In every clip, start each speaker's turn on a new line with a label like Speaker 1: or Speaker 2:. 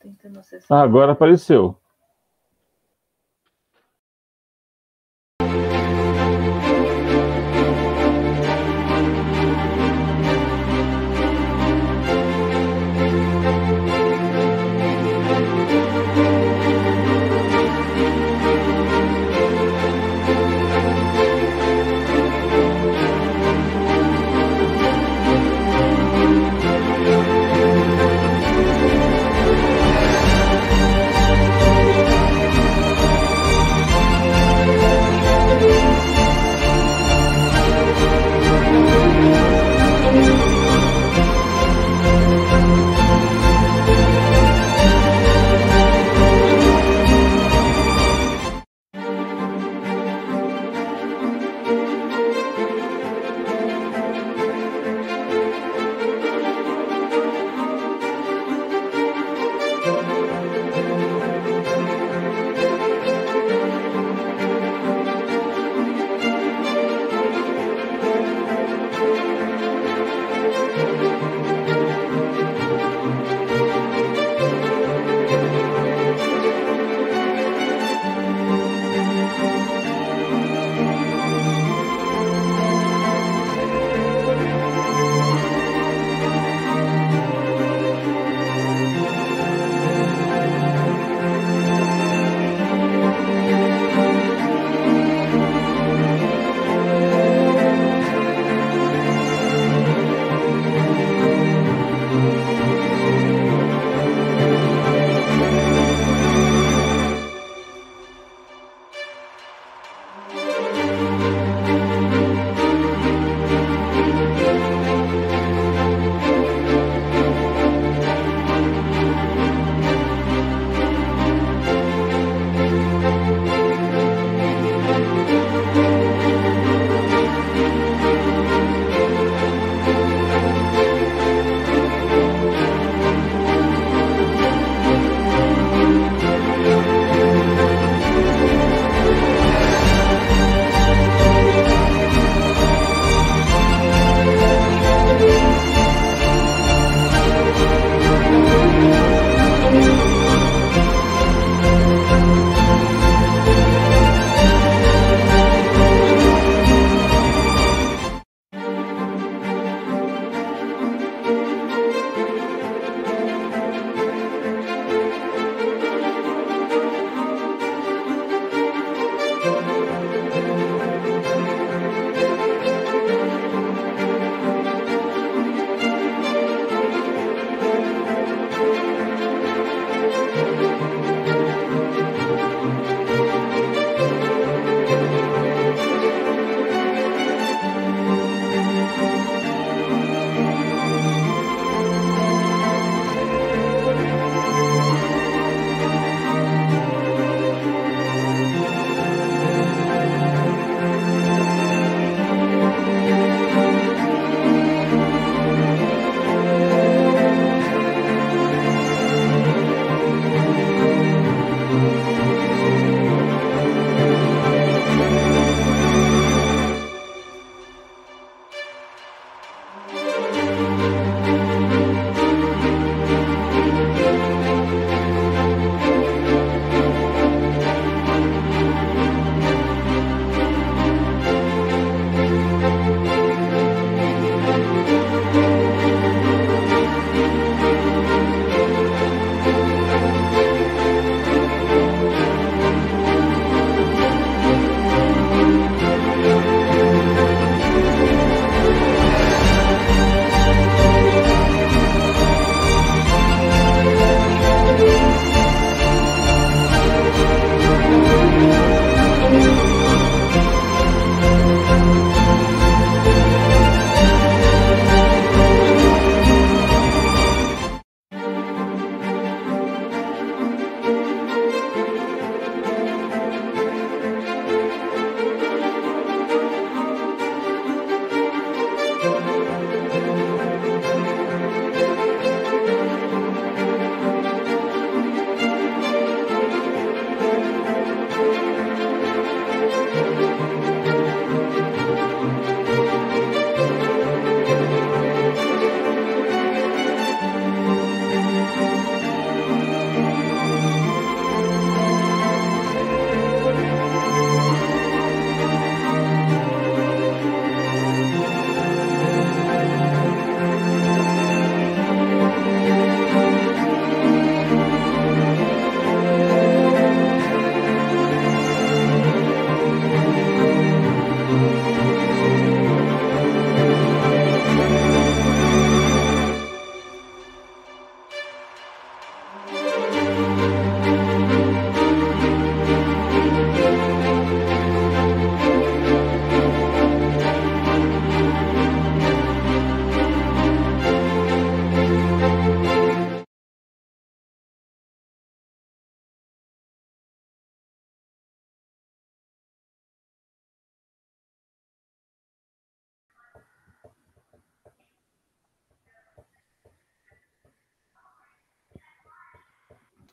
Speaker 1: tentando acessar. Ah, agora
Speaker 2: apareceu.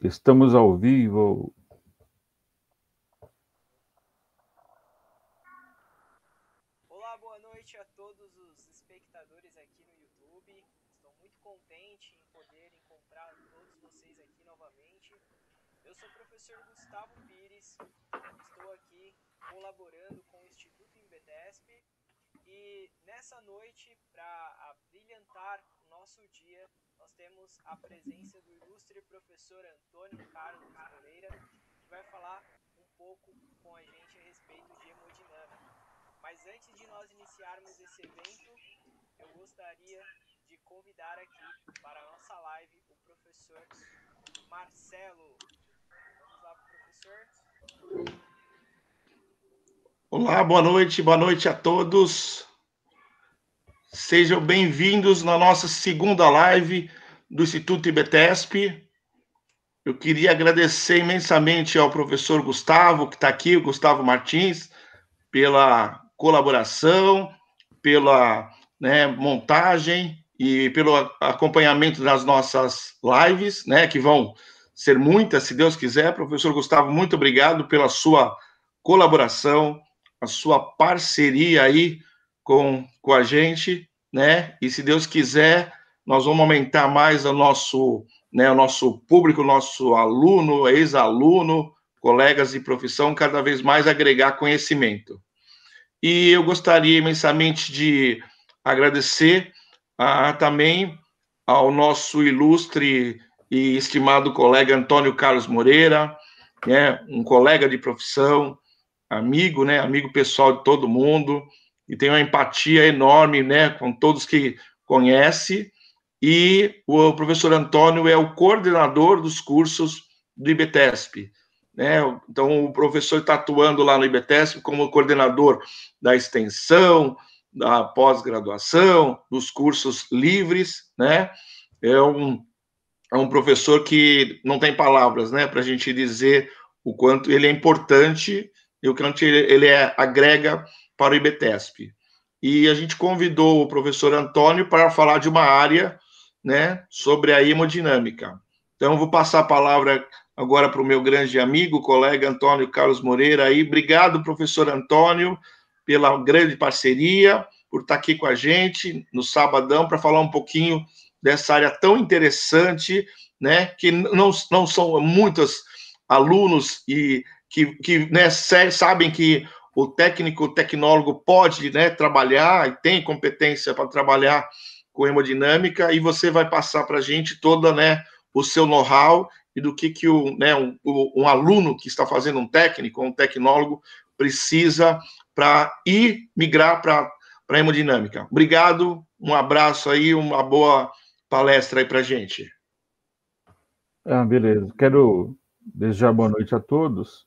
Speaker 2: Estamos ao vivo.
Speaker 1: Olá, boa noite a todos os espectadores aqui no YouTube. Estou muito contente em poder encontrar todos vocês aqui novamente. Eu sou o professor Gustavo Pires, estou aqui colaborando com o Instituto Embedesp e nessa noite, para brilhantar nosso dia, nós temos a presença do ilustre professor Antônio Carlos Moreira, que vai falar um pouco com a gente a respeito de hemodinâmica. Mas antes de nós iniciarmos esse evento, eu gostaria de convidar aqui para a nossa live o professor Marcelo. Vamos lá, professor. Olá, boa noite, boa noite a todos. Sejam bem-vindos na nossa segunda live do Instituto IBTESP. Eu queria agradecer imensamente ao professor Gustavo, que está aqui, o Gustavo Martins, pela colaboração, pela né, montagem e pelo acompanhamento das nossas lives, né, que vão ser muitas, se Deus quiser. Professor Gustavo, muito obrigado pela sua colaboração, a sua parceria aí com, com a gente, né? E se Deus quiser, nós vamos aumentar mais o nosso, né, o nosso público, o nosso aluno, ex-aluno, colegas de profissão, cada vez mais agregar conhecimento. E eu gostaria imensamente de agradecer a ah, também ao nosso ilustre e estimado colega Antônio Carlos Moreira, né, um colega de profissão, amigo, né, amigo pessoal de todo mundo, e tem uma empatia enorme, né, com todos que conhece. E o professor Antônio é o coordenador dos cursos do IBTESP. Né? Então, o professor está atuando lá no IBTESP como coordenador da extensão, da pós-graduação, dos cursos livres, né? É um, é um professor que não tem palavras, né, para a gente dizer o quanto ele é importante e o quanto ele, ele é, agrega para o IBTESP. E a gente convidou o professor Antônio para falar de uma área né, sobre a hemodinâmica. Então, vou passar a palavra agora para o meu grande amigo, colega Antônio Carlos Moreira. Aí. Obrigado, professor Antônio, pela grande parceria, por estar aqui com a gente no sabadão para falar um pouquinho dessa área tão interessante, né? Que não, não são muitos alunos e que, que né, sabem que o técnico, o tecnólogo pode né, trabalhar e tem competência para trabalhar com hemodinâmica e você vai passar para a gente toda né, o seu know-how e do que, que o, né, um, um, aluno que está fazendo um técnico, um tecnólogo, precisa para ir migrar para a hemodinâmica. Obrigado, um abraço aí, uma boa palestra aí para a gente.
Speaker 2: Ah, beleza. Quero desejar boa noite a todos.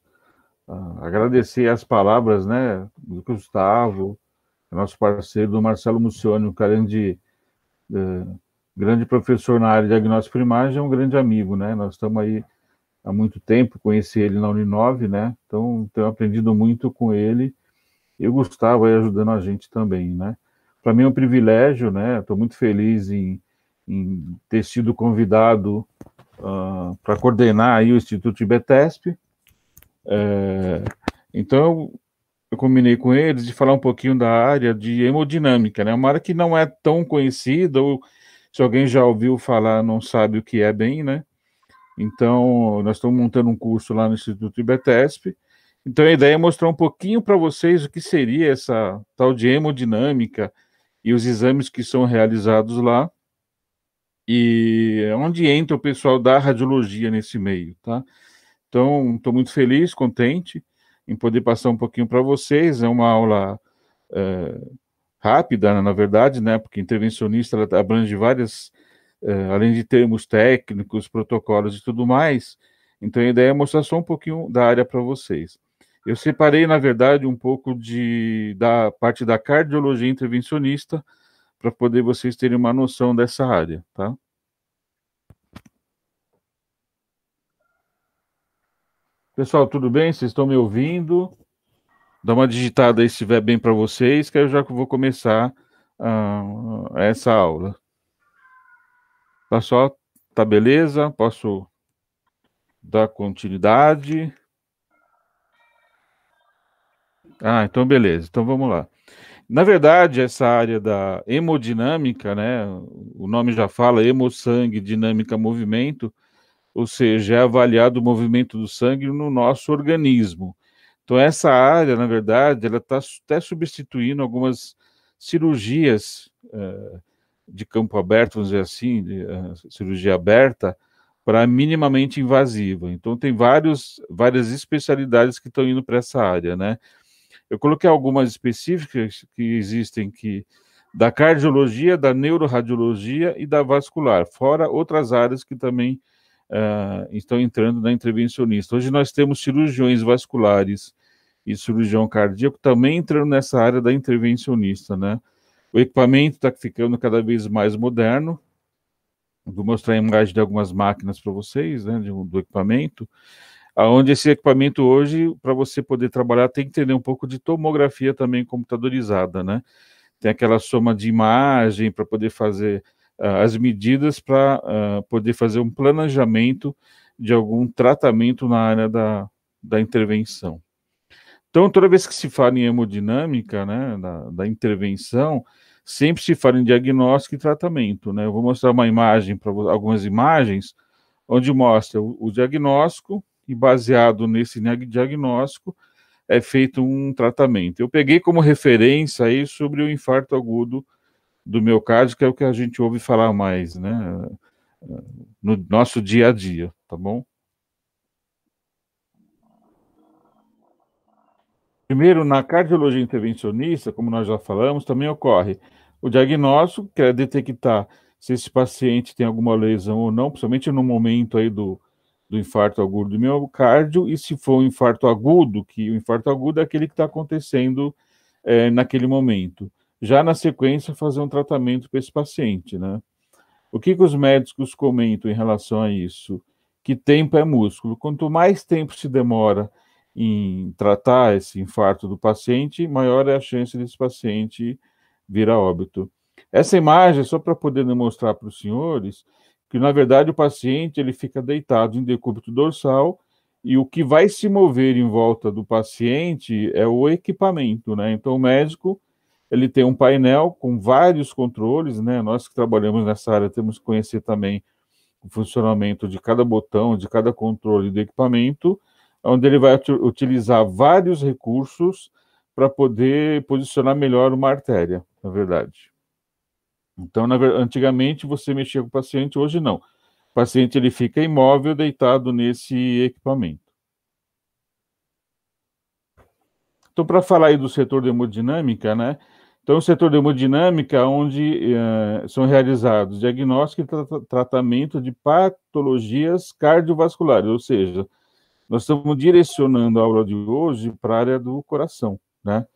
Speaker 2: Ah, agradecer as palavras né, do Gustavo, nosso parceiro, do Marcelo Mucione, um grande, uh, eh, grande professor na área de diagnóstico e imagem, é um grande amigo, né? Nós estamos aí há muito tempo, conheci ele na Uninove, né? Então, tenho aprendido muito com ele e o Gustavo aí ajudando a gente também, né? Para mim é um privilégio, né? Estou muito feliz em, em, ter sido convidado uh, para coordenar aí o Instituto Betesp, é, então, eu combinei com eles de falar um pouquinho da área de hemodinâmica, né? Uma área que não é tão conhecida, ou se alguém já ouviu falar, não sabe o que é bem, né? Então, nós estamos montando um curso lá no Instituto IBTESP. Então, a ideia é mostrar um pouquinho para vocês o que seria essa tal de hemodinâmica e os exames que são realizados lá. E é onde entra o pessoal da radiologia nesse meio, tá? Então, estou muito feliz, contente em poder passar um pouquinho para vocês. É uma aula é, rápida, né, na verdade, né? Porque intervencionista ela abrange várias, é, além de termos técnicos, protocolos e tudo mais. Então, a ideia é mostrar só um pouquinho da área para vocês. Eu separei, na verdade, um pouco de, da parte da cardiologia intervencionista para poder vocês terem uma noção dessa área, tá? Pessoal, tudo bem? Vocês estão me ouvindo? Dá uma digitada aí se estiver bem para vocês, que eu já vou começar uh, essa aula. Pessoal, tá beleza? Posso dar continuidade? Ah, então beleza. Então vamos lá. Na verdade, essa área da hemodinâmica, né, o nome já fala, hemossangue, dinâmica, movimento, ou seja, é avaliado o movimento do sangue no nosso organismo. Então, essa área, na verdade, ela está até substituindo algumas cirurgias uh, de campo aberto, vamos dizer assim, de, uh, cirurgia aberta, para minimamente invasiva. Então, tem vários, várias especialidades que estão indo para essa área, né? Eu coloquei algumas específicas que existem que da cardiologia, da neuroradiologia e da vascular, fora outras áreas que também uh, estão entrando na intervencionista. Hoje nós temos cirurgiões vasculares e cirurgião cardíaco também entrando nessa área da intervencionista, né? O equipamento está ficando cada vez mais moderno. Vou mostrar a imagem de algumas máquinas para vocês, né, de, do equipamento. Onde esse equipamento hoje, para você poder trabalhar, tem que entender um pouco de tomografia também computadorizada, né? Tem aquela soma de imagem para poder fazer ah, as medidas para ah, poder fazer um planejamento de algum tratamento na área da, da intervenção. Então, toda vez que se fala em hemodinâmica, né, da, da intervenção, sempre se fala em diagnóstico e tratamento, né? Eu vou mostrar uma imagem para algumas imagens onde mostra o, o, diagnóstico e baseado nesse diagnóstico é feito um tratamento. Eu peguei como referência aí sobre o infarto agudo do miocárdio, que é o que a gente ouve falar mais, né? No nosso dia a dia, tá bom? Primeiro, na cardiologia intervencionista, como nós já falamos, também ocorre o diagnóstico, que é detectar se esse paciente tem alguma lesão ou não, principalmente no momento aí do, do infarto agudo do miocárdio, e se for um infarto agudo, que o infarto agudo é aquele que está acontecendo é, naquele momento já na sequência fazer um tratamento para esse paciente, né? O que, que os médicos comentam em relação a isso? Que tempo é músculo. Quanto mais tempo se demora em tratar esse infarto do paciente, maior é a chance desse paciente vir a óbito. Essa imagem é só para poder demonstrar para os senhores que, na verdade, o paciente ele fica deitado em decúbito dorsal e o que vai se mover em volta do paciente é o equipamento, né? Então, o médico ele tem um painel com vários controles, né? Nós que trabalhamos nessa área temos que conhecer também o funcionamento de cada botão, de cada controle do equipamento, onde ele vai utilizar vários recursos para poder posicionar melhor uma artéria, na verdade. Então, na, antigamente você mexia com o paciente, hoje não. O paciente ele fica imóvel, deitado nesse equipamento. Então, para falar aí do setor de hemodinâmica, né? Então, o é setor de hemodinâmica, onde eh, são realizados diagnóstico e tra tratamento de patologias cardiovasculares, ou seja, nós estamos direcionando a aula de hoje para a área do coração, né?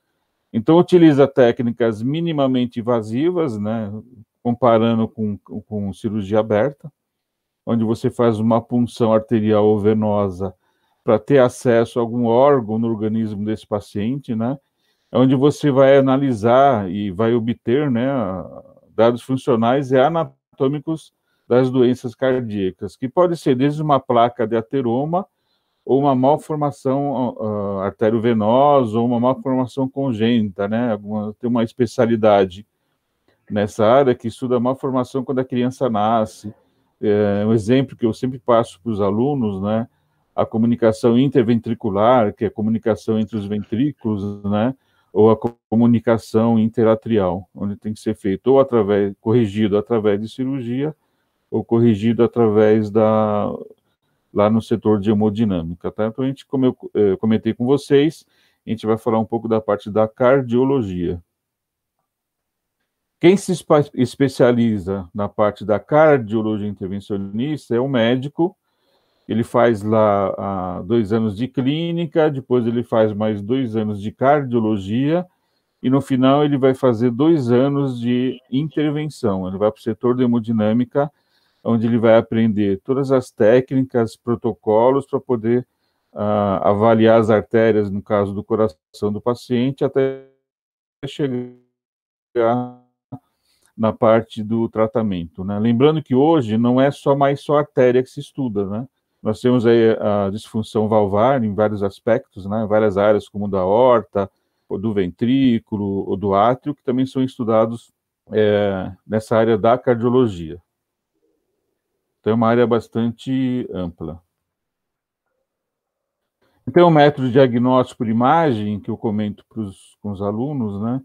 Speaker 2: Então, utiliza técnicas minimamente invasivas, né? Comparando com, com cirurgia aberta, onde você faz uma punção arterial ou venosa para ter acesso a algum órgão no organismo desse paciente, né? É onde você vai analisar e vai obter né, dados funcionais e anatômicos das doenças cardíacas, que pode ser desde uma placa de ateroma ou uma malformação uh, arteriovenosa ou uma malformação congênita, né? tem uma especialidade nessa área que estuda a malformação quando a criança nasce. É um exemplo que eu sempre passo para os alunos, né? A comunicação interventricular, que é a comunicação entre os ventrículos, né? ou a comunicação interatrial, onde tem que ser feito ou através corrigido através de cirurgia ou corrigido através da lá no setor de hemodinâmica, tá? Então a gente, como eu eh, comentei com vocês, a gente vai falar um pouco da parte da cardiologia. Quem se especializa na parte da cardiologia intervencionista é o médico ele faz lá ah, dois anos de clínica, depois ele faz mais dois anos de cardiologia, e no final ele vai fazer dois anos de intervenção. Ele vai para o setor de hemodinâmica, onde ele vai aprender todas as técnicas, protocolos para poder ah, avaliar as artérias, no caso do coração do paciente, até chegar na parte do tratamento. Né? Lembrando que hoje não é só mais só artéria que se estuda, né? Nós temos aí a disfunção valvar em vários aspectos, né, várias áreas, como da horta, do ventrículo ou do átrio, que também são estudados é, nessa área da cardiologia. Então, é uma área bastante ampla. Então, o método diagnóstico por imagem, que eu comento pros, com os alunos, né,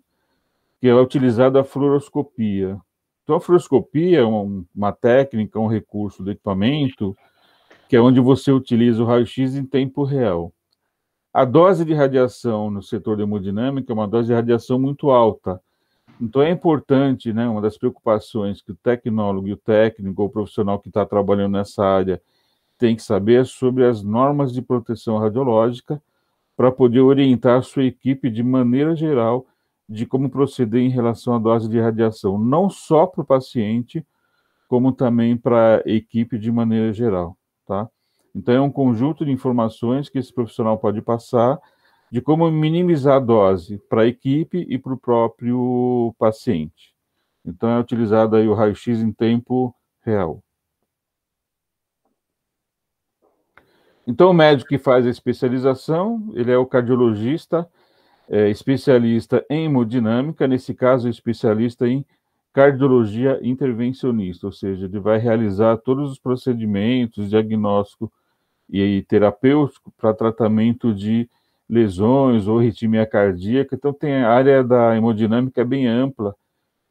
Speaker 2: que é utilizado a fluoroscopia. Então, a fluoroscopia é uma, uma técnica, um recurso do equipamento que é onde você utiliza o raio-x em tempo real. A dose de radiação no setor de hemodinâmica é uma dose de radiação muito alta. Então é importante, né, uma das preocupações que o tecnólogo e o técnico, o profissional que está trabalhando nessa área, tem que saber sobre as normas de proteção radiológica para poder orientar a sua equipe de maneira geral de como proceder em relação à dose de radiação, não só para o paciente, como também para a equipe de maneira geral. Tá? Então, é um conjunto de informações que esse profissional pode passar de como minimizar a dose para a equipe e para o próprio paciente. Então, é utilizado aí o raio-x em tempo real. Então, o médico que faz a especialização, ele é o cardiologista, é, especialista em hemodinâmica, nesse caso, especialista em cardiologia intervencionista, ou seja, ele vai realizar todos os procedimentos diagnóstico e terapêutico para tratamento de lesões ou arritmia cardíaca. Então, tem a área da hemodinâmica é bem ampla.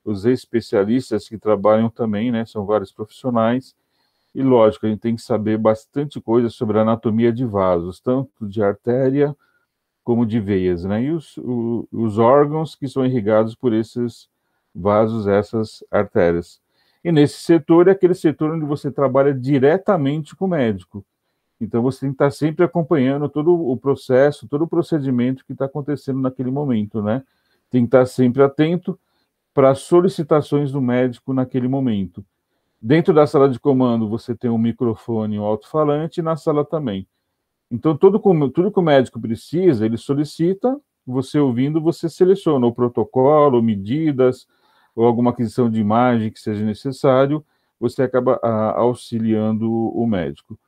Speaker 2: Os especialistas que trabalham também, né, são vários profissionais. E lógico, a gente tem que saber bastante coisa sobre a anatomia de vasos, tanto de artéria como de veias, né? E os, o, os órgãos que são irrigados por esses vasos, essas artérias. E nesse setor é aquele setor onde você trabalha diretamente com o médico. Então você tem que estar sempre acompanhando todo o processo, todo o procedimento que está acontecendo naquele momento, né? Tem que estar sempre atento para solicitações do médico naquele momento. Dentro da sala de comando você tem um microfone, um alto-falante, na sala também. Então tudo, tudo que o médico precisa, ele solicita, você ouvindo, você seleciona o protocolo, medidas, ou alguma aquisição de imagem que seja necessário, você acaba a, ah, auxiliando o médico.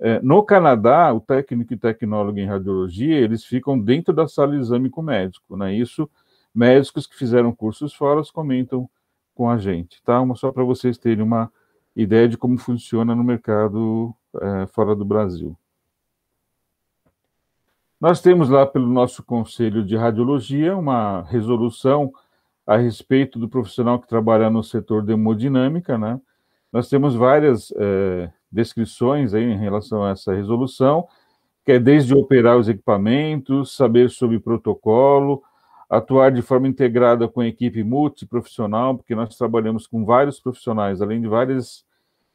Speaker 2: É, no Canadá, o técnico e tecnólogo em radiologia, eles ficam dentro da sala de exame com o médico, né? Isso, médicos que fizeram cursos fora comentam com a gente, tá? Uma só para vocês terem uma ideia de como funciona no mercado é, fora do Brasil. Nós temos lá pelo nosso Conselho de Radiologia uma resolução a respeito do profissional que trabalha no setor de hemodinâmica, né? Nós temos várias é, descrições aí em relação a essa resolução, que é desde operar os equipamentos, saber sobre protocolo, atuar de forma integrada com a equipe multiprofissional, porque nós trabalhamos com vários profissionais, além de várias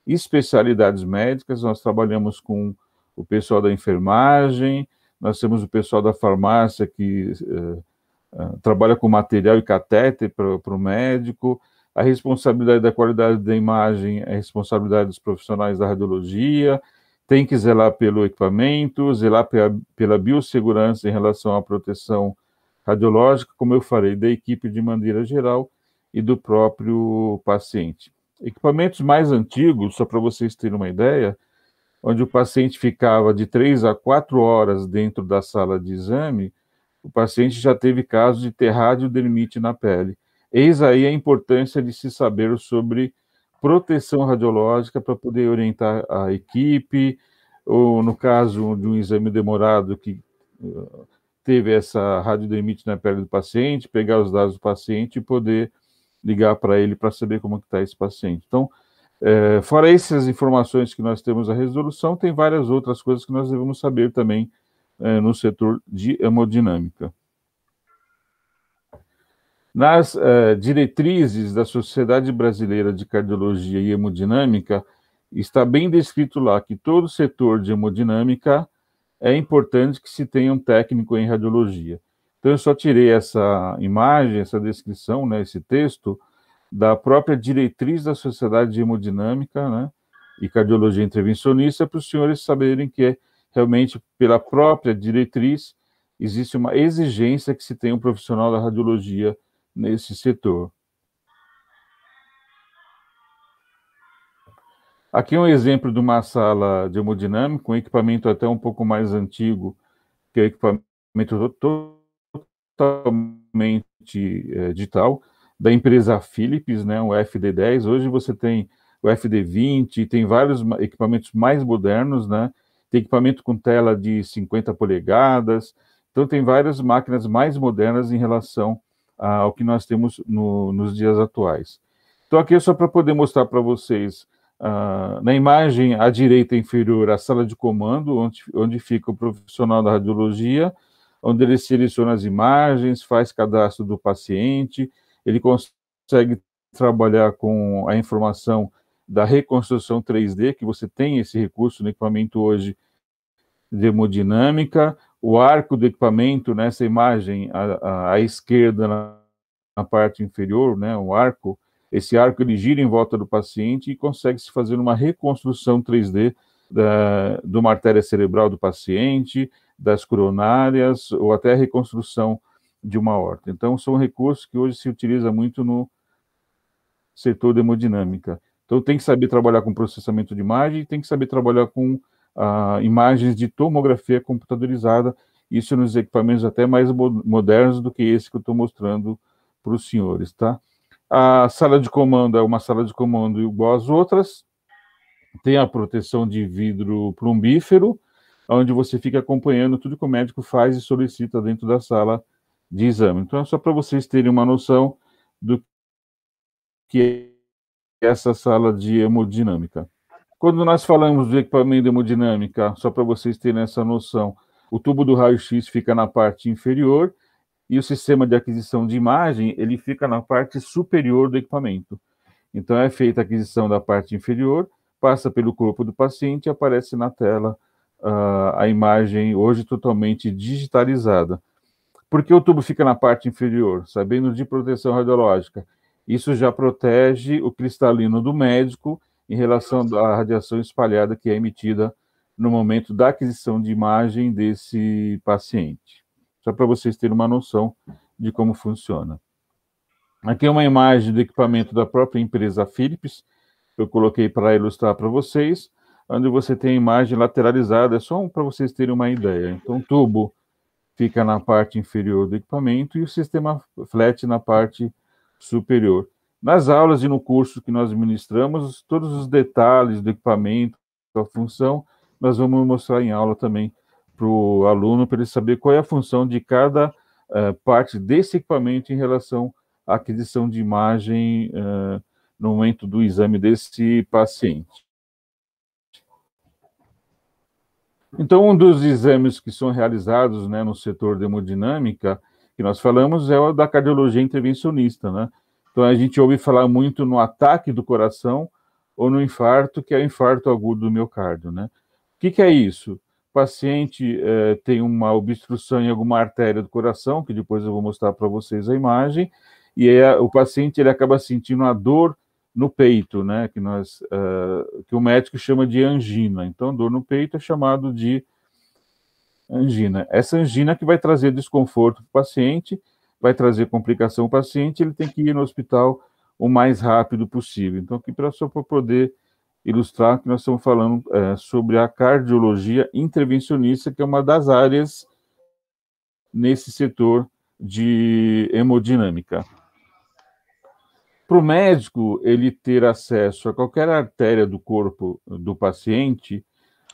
Speaker 2: especialidades médicas, nós trabalhamos com o pessoal da enfermagem, nós temos o pessoal da farmácia que eh, ah, trabalha com material e catéter para o médico, a responsabilidade da qualidade da imagem é responsabilidade dos profissionais da radiologia, tem que zelar pelo equipamento, zelar pela, pela biossegurança em relação à proteção radiológica, como eu falei, da equipe de maneira geral e do próprio paciente. Equipamentos mais antigos, só para vocês terem uma ideia, onde o paciente ficava de três a quatro horas dentro da sala de exame, o paciente já teve casos de ter radiodermite na pele. Eis aí a importância de se saber sobre proteção radiológica para poder orientar a equipe, ou no caso de um exame demorado que eh, teve essa radiodermite na pele do paciente, pegar os dados do paciente e poder ligar para ele para saber como está esse paciente. Então, é, fora essas informações que nós temos a resolução, tem várias outras coisas que nós devemos saber também é, no setor de hemodinâmica. Nas é, diretrizes da Sociedade Brasileira de Cardiologia e Hemodinâmica, está bem descrito lá que todo setor de hemodinâmica é importante que se tenha um técnico em radiologia. Então, eu só tirei essa imagem, essa descrição, né, esse texto, da própria diretriz da Sociedade de Hemodinâmica né, e Cardiologia Intervencionista, para os senhores saberem que é realmente pela própria diretriz, existe uma exigência que se tenha um profissional da radiologia nesse setor. Aqui é um exemplo de uma sala de hemodinâmica, um equipamento até um pouco mais antigo, que é o equipamento totalmente é, digital, da empresa Philips, né, o FD10. Hoje você tem o FD20, tem vários equipamentos mais modernos, né, tem equipamento com tela de 50 polegadas, então tem várias máquinas mais modernas em relação ao que nós temos no, nos dias atuais. Então aqui é só para poder mostrar para vocês Uh, na imagem à direita inferior, a sala de comando, onde, onde fica o profissional da radiologia, onde ele seleciona as imagens, faz cadastro do paciente, ele consegue trabalhar com a informação da reconstrução 3D, que você tem esse recurso no equipamento hoje de hemodinâmica, o arco do equipamento, nessa né, imagem à, à esquerda, na, na, parte inferior, né, o arco, esse arco ele gira em volta do paciente e consegue-se fazer uma reconstrução 3D da, de uma artéria cerebral do paciente, das coronárias, ou até a reconstrução de uma horta. Então, são recursos que hoje se utiliza muito no setor de hemodinâmica. Então tem que saber trabalhar com processamento de imagem, tem que saber trabalhar com ah, imagens de tomografia computadorizada, isso nos equipamentos até mais modernos do que esse que eu estou mostrando para os senhores, tá? A sala de comando é uma sala de comando igual às outras, tem a proteção de vidro plumbífero, onde você fica acompanhando tudo que o médico faz e solicita dentro da sala de exame. Então, é só para vocês terem uma noção do que essa sala de hemodinâmica. Quando nós falamos de equipamento de hemodinâmica, só para vocês terem essa noção, o tubo do raio-x fica na parte inferior e o sistema de aquisição de imagem ele fica na parte superior do equipamento. Então é feita a aquisição da parte inferior, passa pelo corpo do paciente e aparece na tela uh, a imagem hoje totalmente digitalizada. Por que o tubo fica na parte inferior? Sabendo de proteção radiológica, isso já protege o cristalino do médico em relação à radiação espalhada que é emitida no momento da aquisição de imagem desse paciente. Só para vocês terem uma noção de como funciona. Aqui é uma imagem do equipamento da própria empresa Philips, eu coloquei para ilustrar para vocês, onde você tem a imagem lateralizada, é só para vocês terem uma ideia. Então, o tubo fica na parte inferior do equipamento e o sistema flat na parte superior. Nas aulas e no curso que nós ministramos, todos os detalhes do equipamento, da função, nós vamos mostrar em aula também para o aluno, para ele saber qual é a função de cada uh, parte desse equipamento em relação à aquisição de imagem uh, no momento do exame desse paciente. Então, um dos exames que são realizados né, no setor de hemodinâmica que nós falamos é o da cardiologia intervencionista, né? Então a gente ouve falar muito no ataque do coração ou no infarto, que é o infarto agudo do miocárdio, né? O que, que é isso? O paciente eh, tem uma obstrução em alguma artéria do coração, que depois eu vou mostrar para vocês a imagem, e aí, o paciente ele acaba sentindo a dor no peito, né? Que nós, uh, que o médico chama de angina. Então, dor no peito é chamado de angina. Essa angina que vai trazer desconforto para o paciente, vai trazer complicação para o paciente, ele tem que ir no hospital o mais rápido possível. Então, aqui só para poder ilustrar que nós estamos falando é, sobre a cardiologia intervencionista, que é uma das áreas nesse setor de hemodinâmica. Para o médico, ele ter acesso a qualquer artéria do corpo do paciente,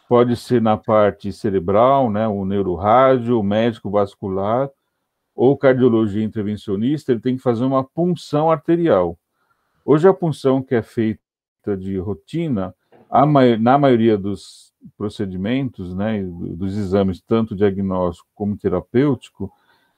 Speaker 2: Pode ser na parte cerebral, né, o neurorádio, o médico vascular ou cardiologia intervencionista, ele tem que fazer uma punção arterial. Hoje a punção que é feita de rotina, na maioria dos procedimentos, né, dos exames, tanto diagnóstico como terapêutico,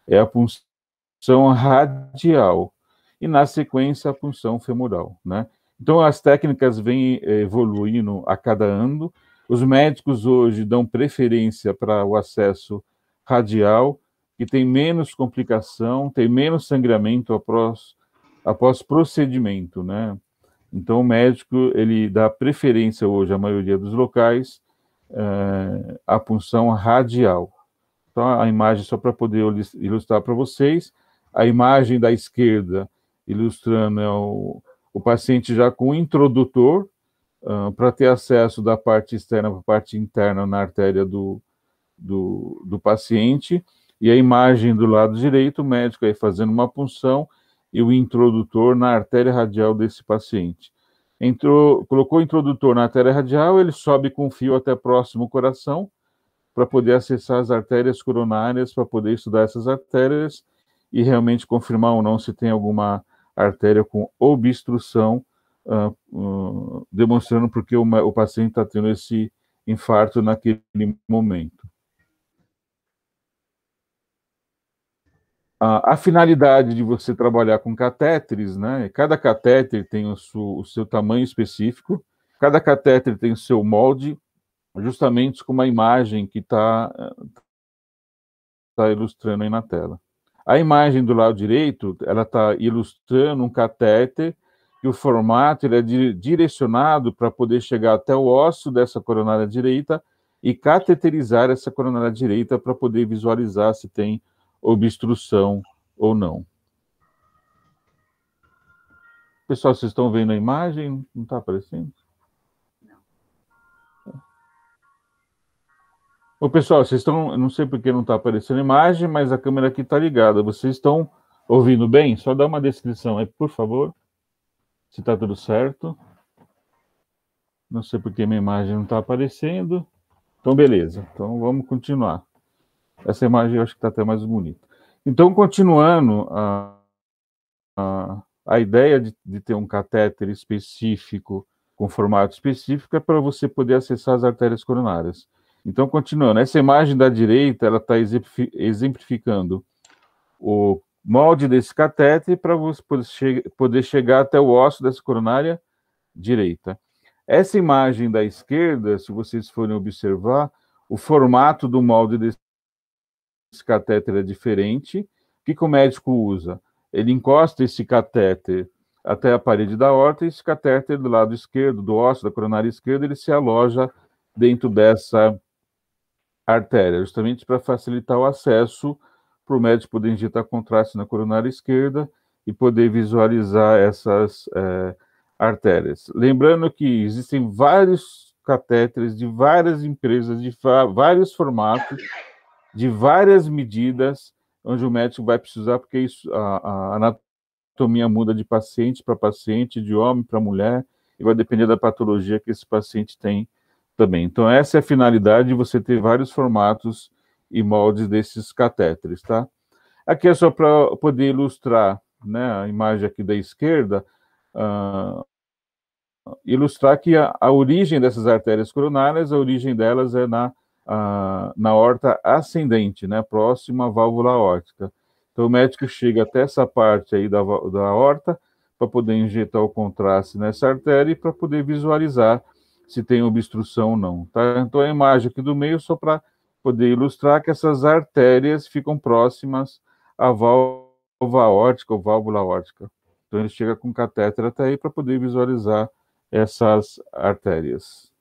Speaker 2: é a punção radial e na sequência a punção femoral, né? Então as técnicas vêm eh, evoluindo a cada ano os médicos hoje dão preferência para o acesso radial, que tem menos complicação, tem menos sangramento após, após procedimento, né? Então, o médico ele dá preferência hoje, a maioria dos locais, é, à punção radial. Então, a imagem, só para poder ilustrar para vocês, a imagem da esquerda ilustrando é o, o paciente já com o introdutor, ah, para ter acesso da parte externa para a parte interna na artéria do, do, do, paciente, e a imagem do lado direito, o médico aí fazendo uma punção e o introdutor na artéria radial desse paciente. Entrou, colocou o introdutor na artéria radial, ele sobe com fio até próximo ao coração, para poder acessar as artérias coronárias, para poder estudar essas artérias e realmente confirmar ou não se tem alguma artéria com obstrução uh, demonstrando porque o, o paciente está tendo esse infarto naquele momento. A, a finalidade de você trabalhar com catéteres, né? Cada catéter tem o, su, o seu tamanho específico, cada catéter tem o seu molde, justamente com uma imagem que está tá ilustrando aí na tela. A imagem do lado direito, ela está ilustrando um catéter que o formato ele é direcionado para poder chegar até o osso dessa coronária direita e cateterizar essa coronária direita para poder visualizar se tem obstrução ou não. Pessoal, vocês estão vendo a imagem? Não está aparecendo? Ô, pessoal, vocês estão. Não sei porque não está aparecendo a imagem, mas a câmera aqui está ligada. Vocês estão ouvindo bem? Só dá uma descrição aí, por favor se está tudo certo. Não sei porque minha imagem não está aparecendo. Então, beleza. Então, vamos continuar. Essa imagem eu acho que está até mais bonita. Então, continuando, a, a, a ideia de, de ter um catéter específico, com formato específico, é para você poder acessar as artérias coronárias. Então, continuando, essa imagem da direita ela está exemplificando o molde desse catete para você poder chegar até o osso dessa coronária direita. Essa imagem da esquerda, se vocês forem observar, o formato do molde desse catéter é diferente. O que, que o médico usa? Ele encosta esse catéter até a parede da horta e esse catéter do lado esquerdo, do osso da coronária esquerda, ele se aloja dentro dessa artéria, justamente para facilitar o acesso para o médico poder injetar contraste na coronária esquerda e poder visualizar essas é, artérias. Lembrando que existem vários catéteres de várias empresas, de vários formatos, de várias medidas, onde o médico vai precisar, porque isso, a, a anatomia muda de paciente para paciente, de homem para mulher, e vai depender da patologia que esse paciente tem também. Então, essa é a finalidade de você ter vários formatos e moldes desses catéteres, tá? Aqui é só para poder ilustrar, né, a imagem aqui da esquerda, uh, ilustrar que a, a, origem dessas artérias coronárias, a origem delas é na, a, ah, na horta ascendente, né, próxima à válvula aórtica. Então o médico chega até essa parte aí da, da horta para poder injetar o contraste nessa artéria e para poder visualizar se tem obstrução ou não, tá? Então a imagem aqui do meio é só para poder ilustrar que essas artérias ficam próximas à válvula aórtica ou válvula aórtica. Então ele chega com catéter até aí para poder visualizar essas artérias.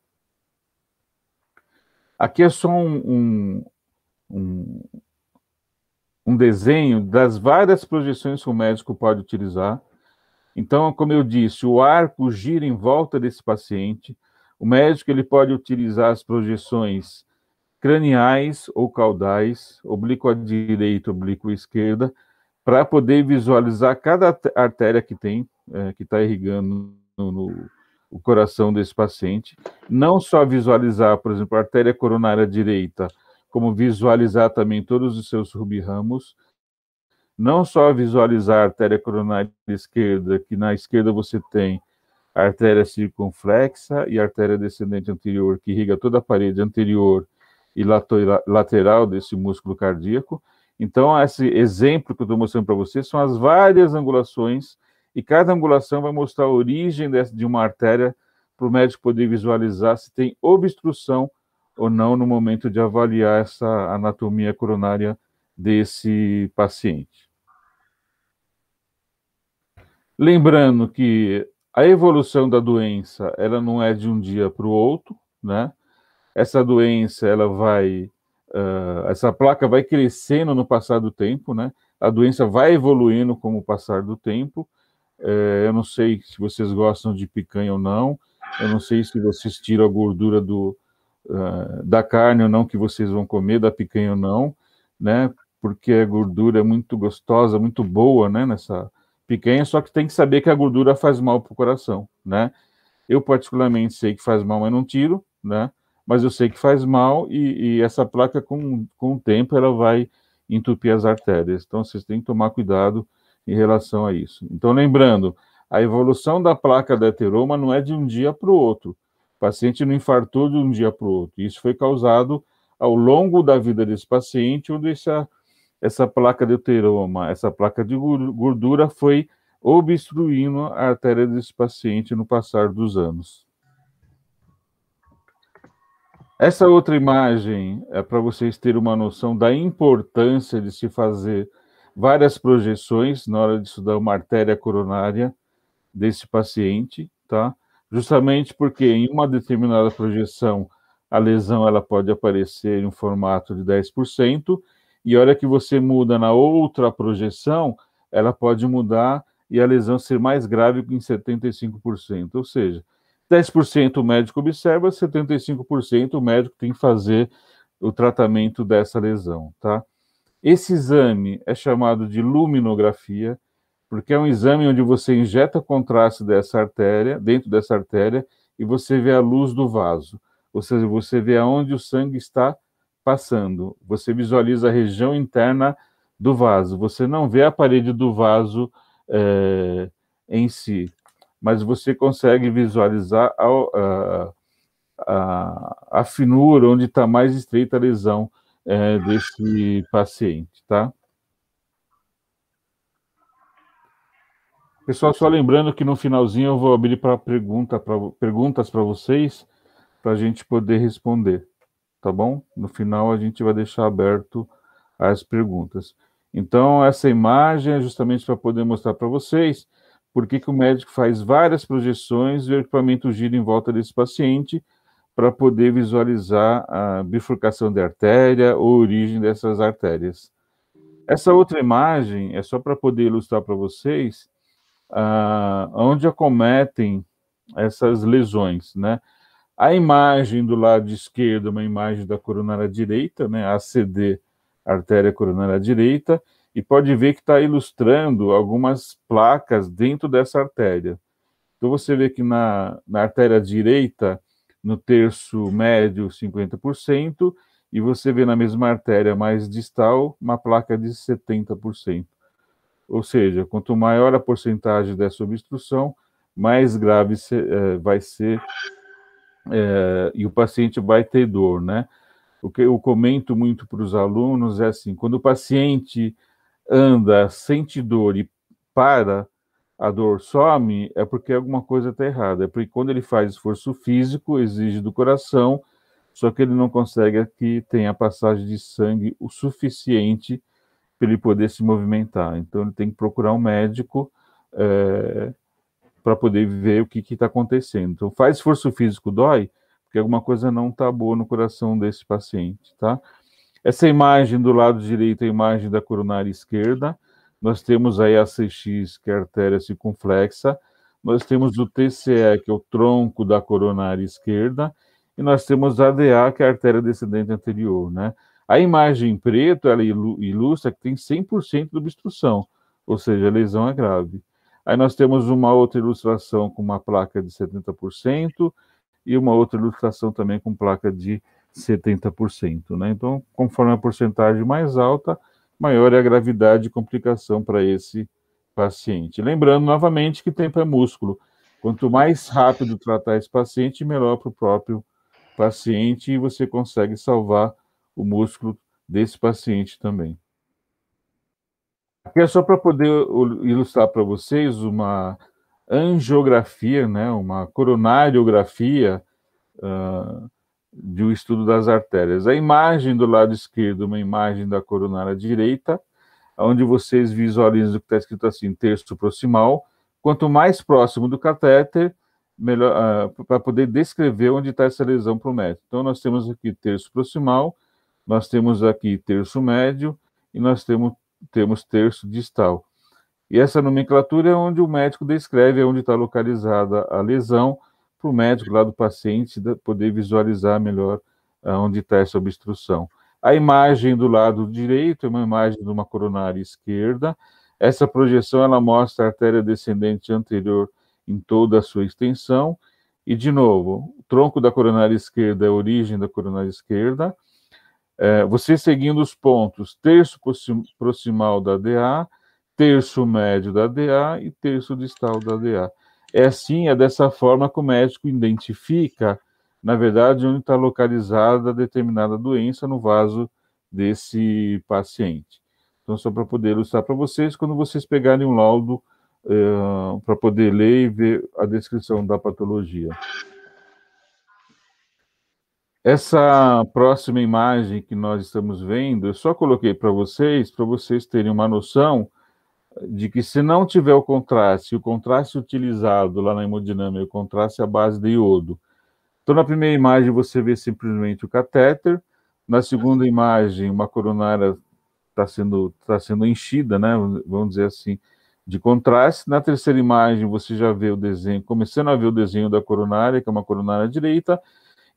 Speaker 2: Aqui é só um, um, um, um desenho das várias projeções que o médico pode utilizar. Então, como eu disse, o arco gira em volta desse paciente. O médico ele pode utilizar as projeções craniais ou caudais, à direita, à esquerda, para poder visualizar cada artéria que tem, é, que está irrigando no, no, o coração desse paciente. Não só visualizar, por exemplo, a artéria coronária direita, como visualizar também todos os seus subramos, Não só visualizar a artéria coronária esquerda, que na esquerda você tem a artéria circunflexa e a artéria descendente anterior, que irriga toda a parede anterior e lateral desse músculo cardíaco. Então, esse exemplo que eu estou mostrando para vocês são as várias angulações, e cada angulação vai mostrar a origem de uma artéria para o médico poder visualizar se tem obstrução ou não no momento de avaliar essa anatomia coronária desse paciente. Lembrando que a evolução da doença ela não é de um dia para o outro, né? essa doença ela vai, uh, essa placa vai crescendo no passar do tempo, né? A doença vai evoluindo com o passar do tempo. Uh, eu não sei se vocês gostam de picanha ou não. Eu não sei se vocês tiram a gordura do, uh, da carne ou não que vocês vão comer, da picanha ou não, né? Porque a gordura é muito gostosa, muito boa, né? Nessa picanha, só que tem que saber que a gordura faz mal para o coração, né? Eu particularmente sei que faz mal, mas não tiro, né? mas eu sei que faz mal e, e essa placa, com, com o tempo, ela vai entupir as artérias. Então, vocês têm que tomar cuidado em relação a isso. Então, lembrando, a evolução da placa da ateroma não é de um dia para o outro. O paciente não infartou de um dia para o outro. Isso foi causado ao longo da vida desse paciente, onde essa, essa placa de ateroma, essa placa de gordura foi obstruindo a artéria desse paciente no passar dos anos. Essa outra imagem é para vocês terem uma noção da importância de se fazer várias projeções na hora de estudar uma artéria coronária desse paciente, tá? Justamente porque em uma determinada projeção a lesão ela pode aparecer em um formato de 10% e a hora que você muda na outra projeção, ela pode mudar e a lesão ser mais grave que em 75%, ou seja, 10% o médico observa, 75% o médico tem que fazer o tratamento dessa lesão, tá? Esse exame é chamado de luminografia, porque é um exame onde você injeta contraste dessa artéria, dentro dessa artéria, e você vê a luz do vaso, ou seja, você vê aonde o sangue está passando, você visualiza a região interna do vaso, você não vê a parede do vaso é, em si, mas você consegue visualizar a, a, a finura, onde está mais estreita a lesão é, desse paciente, tá? Pessoal, só lembrando que no finalzinho eu vou abrir para pergunta, perguntas para vocês, para a gente poder responder, tá bom? No final a gente vai deixar aberto as perguntas. Então, essa imagem é justamente para poder mostrar para vocês por que, que o médico faz várias projeções e o equipamento gira em volta desse paciente para poder visualizar a bifurcação da artéria ou a origem dessas artérias? Essa outra imagem é só para poder ilustrar para vocês ah, onde acometem essas lesões, né? A imagem do lado esquerdo é uma imagem da coronária direita, né? ACD, artéria coronária direita, e pode ver que está ilustrando algumas placas dentro dessa artéria. Então você vê que na, na artéria direita, no terço médio, 50%, e você vê na mesma artéria mais distal, uma placa de 70%. Ou seja, quanto maior a porcentagem dessa obstrução, mais grave se, é, vai ser é, e o paciente vai ter dor, né? O que eu comento muito para os alunos é assim: quando o paciente anda, sente dor e para, a dor some, é porque alguma coisa está errada. É porque quando ele faz esforço físico, exige do coração, só que ele não consegue que tenha passagem de sangue o suficiente para ele poder se movimentar. Então ele tem que procurar um médico é, eh, para poder ver o que está acontecendo. Então faz esforço físico, dói, porque alguma coisa não está boa no coração desse paciente, tá? Essa imagem do lado direito é a imagem da coronária esquerda. Nós temos aí a CX, que é a artéria circunflexa. Nós temos o TCE, que é o tronco da coronária esquerda. E nós temos a ADA, que é a artéria descendente anterior, né? A imagem em preto, ela ilustra que tem 100% de obstrução, ou seja, a lesão é grave. Aí nós temos uma outra ilustração com uma placa de 70% e uma outra ilustração também com placa de 70%. Né? Então, conforme a porcentagem mais alta, maior é a gravidade de complicação para esse paciente. Lembrando novamente que tempo é músculo. Quanto mais rápido tratar esse paciente, melhor para o próprio paciente e você consegue salvar o músculo desse paciente também. Aqui é só para poder ilustrar para vocês uma angiografia, né, uma coronariografia uh, de um estudo das artérias. A imagem do lado esquerdo, uma imagem da coronária direita, onde vocês visualizam o que está escrito assim, terço proximal. Quanto mais próximo do catéter, melhor uh, ah, para poder descrever onde está essa lesão para o médico. Então, nós temos aqui terço proximal, nós temos aqui terço médio e nós temos, temos terço distal. E essa nomenclatura é onde o médico descreve onde está localizada a lesão, para o médico lá do paciente poder visualizar melhor ah, onde está essa obstrução. A imagem do lado direito é uma imagem de uma coronária esquerda. Essa projeção ela mostra a artéria descendente anterior em toda a sua extensão. E, de novo, o tronco da coronária esquerda é a origem da coronária esquerda. É, você seguindo os pontos terço proximal da DA, terço médio da DA e terço distal da DA. É assim, é dessa forma que o médico identifica, na verdade, onde está localizada determinada doença no vaso desse paciente. Então, só para poder ilustrar para vocês, quando vocês pegarem um laudo uh, para poder ler e ver a descrição da patologia. Essa próxima imagem que nós estamos vendo, eu só coloquei para vocês, para vocês terem uma noção de que se não tiver o contraste, o contraste utilizado lá na hemodinâmica, o contraste à é base de iodo. Então, na primeira imagem, você vê simplesmente o catéter, na segunda imagem, uma coronária está sendo, tá sendo enchida, né? vamos dizer assim, de contraste. Na terceira imagem, você já vê o desenho, começando a ver o desenho da coronária, que é uma coronária direita,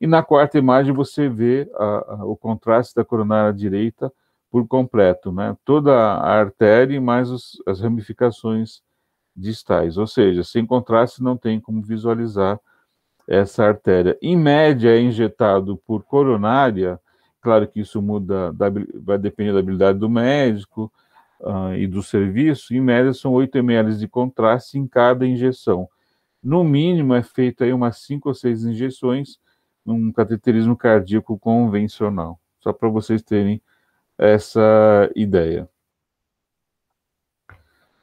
Speaker 2: e na quarta imagem, você vê a, a, o contraste da coronária direita, por completo, né? toda a artéria e mais os, as ramificações distais. Ou seja, sem contraste não tem como visualizar essa artéria. Em média, é injetado por coronária, claro que isso muda, da, vai depender da habilidade do médico uh, e do serviço, em média são 8 ml de contraste em cada injeção. No mínimo, é feita aí umas 5 ou 6 injeções num cateterismo cardíaco convencional, só para vocês terem essa ideia.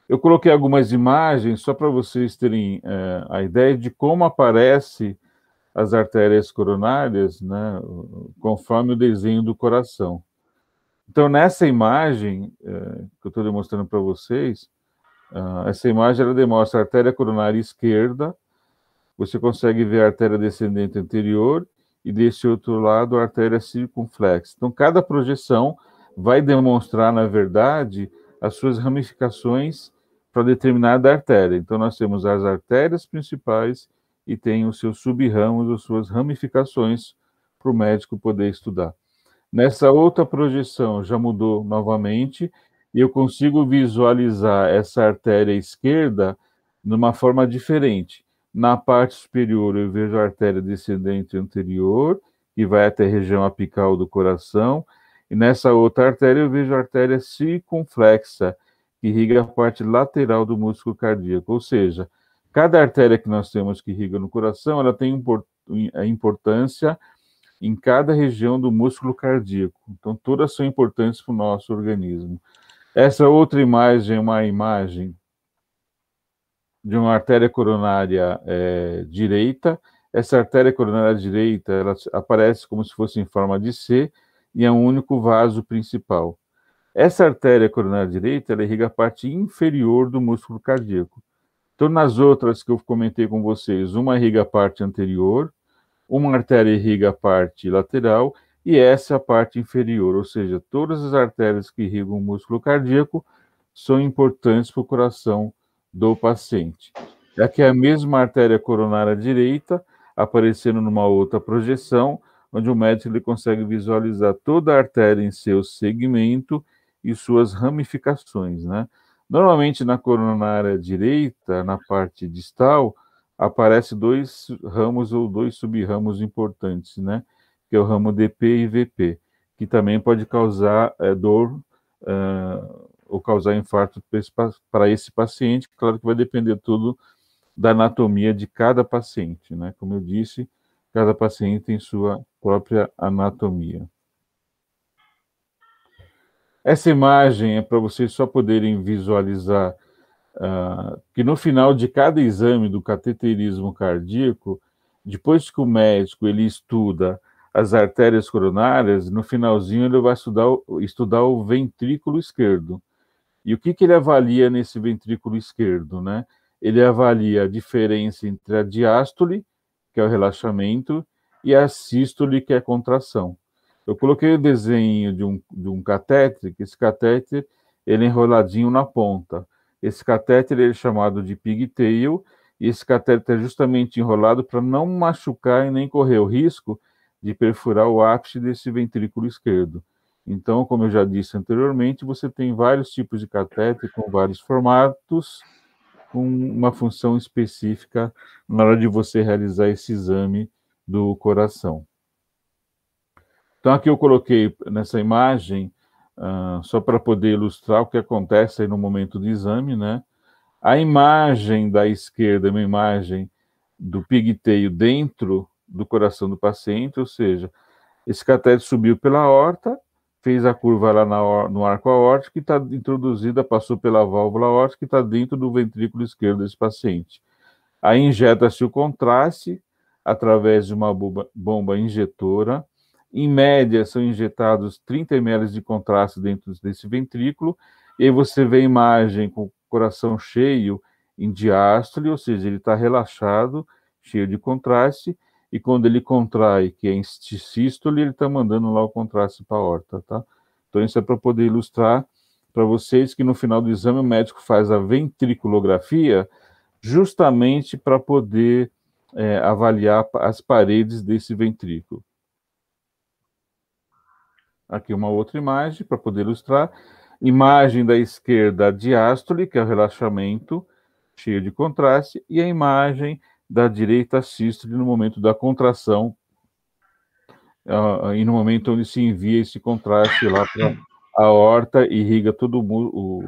Speaker 2: Eu coloquei algumas imagens só para vocês terem é, a ideia de como aparece as artérias coronárias, né, conforme o desenho do coração. Então, nessa imagem é, que eu estou demonstrando para vocês, uh, essa imagem ela demonstra a artéria coronária esquerda, você consegue ver a artéria descendente anterior e desse outro lado a artéria circunflexa. Então, cada projeção vai demonstrar, na verdade, as suas ramificações para determinada artéria. Então, nós temos as artérias principais e tem os seus subramos, as suas ramificações, para o médico poder estudar. Nessa outra projeção já mudou novamente, e eu consigo visualizar essa artéria esquerda de uma forma diferente. Na parte superior, eu vejo a artéria descendente anterior, que vai até a região apical do coração, e nessa outra artéria eu vejo a artéria circunflexa, que irriga a parte lateral do músculo cardíaco. Ou seja, cada artéria que nós temos que irriga no coração, ela tem importância em cada região do músculo cardíaco. Então, todas são importantes para o nosso organismo. Essa outra imagem é uma imagem de uma artéria coronária é, direita. Essa artéria coronária direita, ela aparece como se fosse em forma de C, e é um único vaso principal. Essa artéria coronária direita ela irriga a parte inferior do músculo cardíaco. Então, nas outras que eu comentei com vocês, uma irriga a parte anterior, uma artéria irriga a parte lateral e essa a parte inferior, ou seja, todas as artérias que irrigam o músculo cardíaco são importantes para o coração do paciente. Aqui é a mesma artéria coronária direita, aparecendo numa outra projeção, onde o médico ele consegue visualizar toda a artéria em seu segmento e suas ramificações, né? Normalmente na coronária direita, na parte distal, aparece dois ramos ou dois subramos importantes, né? Que é o ramo DP e VP, que também pode causar é, dor uh, ou causar infarto para esse paciente. Claro que vai depender tudo da anatomia de cada paciente, né? Como eu disse, cada paciente tem sua própria anatomia. Essa imagem é para vocês só poderem visualizar uh, que no final de cada exame do cateterismo cardíaco, depois que o médico ele estuda as artérias coronárias, no finalzinho ele vai estudar, estudar o ventrículo esquerdo. E o que, que ele avalia nesse ventrículo esquerdo? Né? Ele avalia a diferença entre a diástole, que é o relaxamento, e a sístole, que é contração. Eu coloquei o desenho de um, de um catéter, que esse catéter ele é enroladinho na ponta. Esse catéter ele é chamado de pigtail, e esse catéter é justamente enrolado para não machucar e nem correr o risco de perfurar o ápice desse ventrículo esquerdo. Então, como eu já disse anteriormente, você tem vários tipos de catéter com vários formatos, com uma função específica na hora de você realizar esse exame do coração. Então, aqui eu coloquei nessa imagem, uh, só para poder ilustrar o que acontece no momento do exame, né? A imagem da esquerda é uma imagem do pigteio dentro do coração do paciente, ou seja, esse cateto subiu pela aorta, fez a curva lá na, no arco aórtico que está introduzida, passou pela válvula aórtica que está dentro do ventrículo esquerdo desse paciente. Aí injeta-se o contraste, através de uma bomba injetora. Em média, são injetados 30 ml de contraste dentro desse ventrículo, e você vê a imagem com o coração cheio em diástole, ou seja, ele está relaxado, cheio de contraste, e quando ele contrai, que é em sístole, ele está mandando lá o contraste para a horta, tá? Então, isso é para poder ilustrar para vocês que no final do exame o médico faz a ventriculografia justamente para poder é, avaliar as paredes desse ventrículo. Aqui uma outra imagem para poder ilustrar. Imagem da esquerda diástole, que é o relaxamento, cheio de contraste, e a imagem da direita sístole no momento da contração uh, e no momento onde se envia esse contraste lá para a horta e irriga todo o,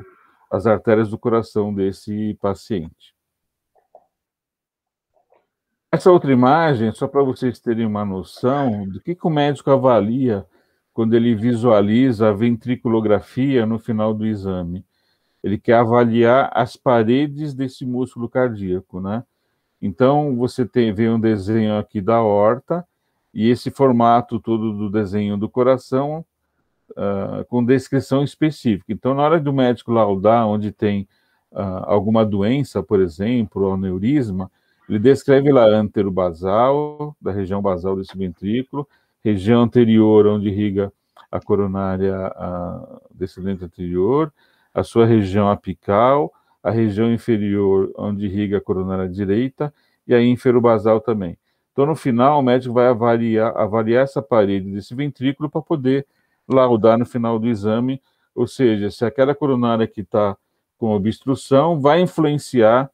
Speaker 2: as artérias do coração desse paciente. Essa outra imagem, só para vocês terem uma noção do que, que o médico avalia quando ele visualiza a ventriculografia no final do exame. Ele quer avaliar as paredes desse músculo cardíaco, né? Então, você tem, vê um desenho aqui da horta, e esse formato todo do desenho do coração, uh, com descrição específica. Então, na hora do médico laudar, onde tem uh, alguma doença, por exemplo, ou aneurisma, ele descreve lá antero basal, da região basal desse ventrículo, região anterior onde irriga a coronária a, descendente anterior, a sua região apical, a região inferior onde irriga a coronária direita e a basal também. Então, no final, o médico vai avaliar, avaliar essa parede desse ventrículo para poder laudar no final do exame, ou seja, se aquela coronária que está com obstrução vai influenciar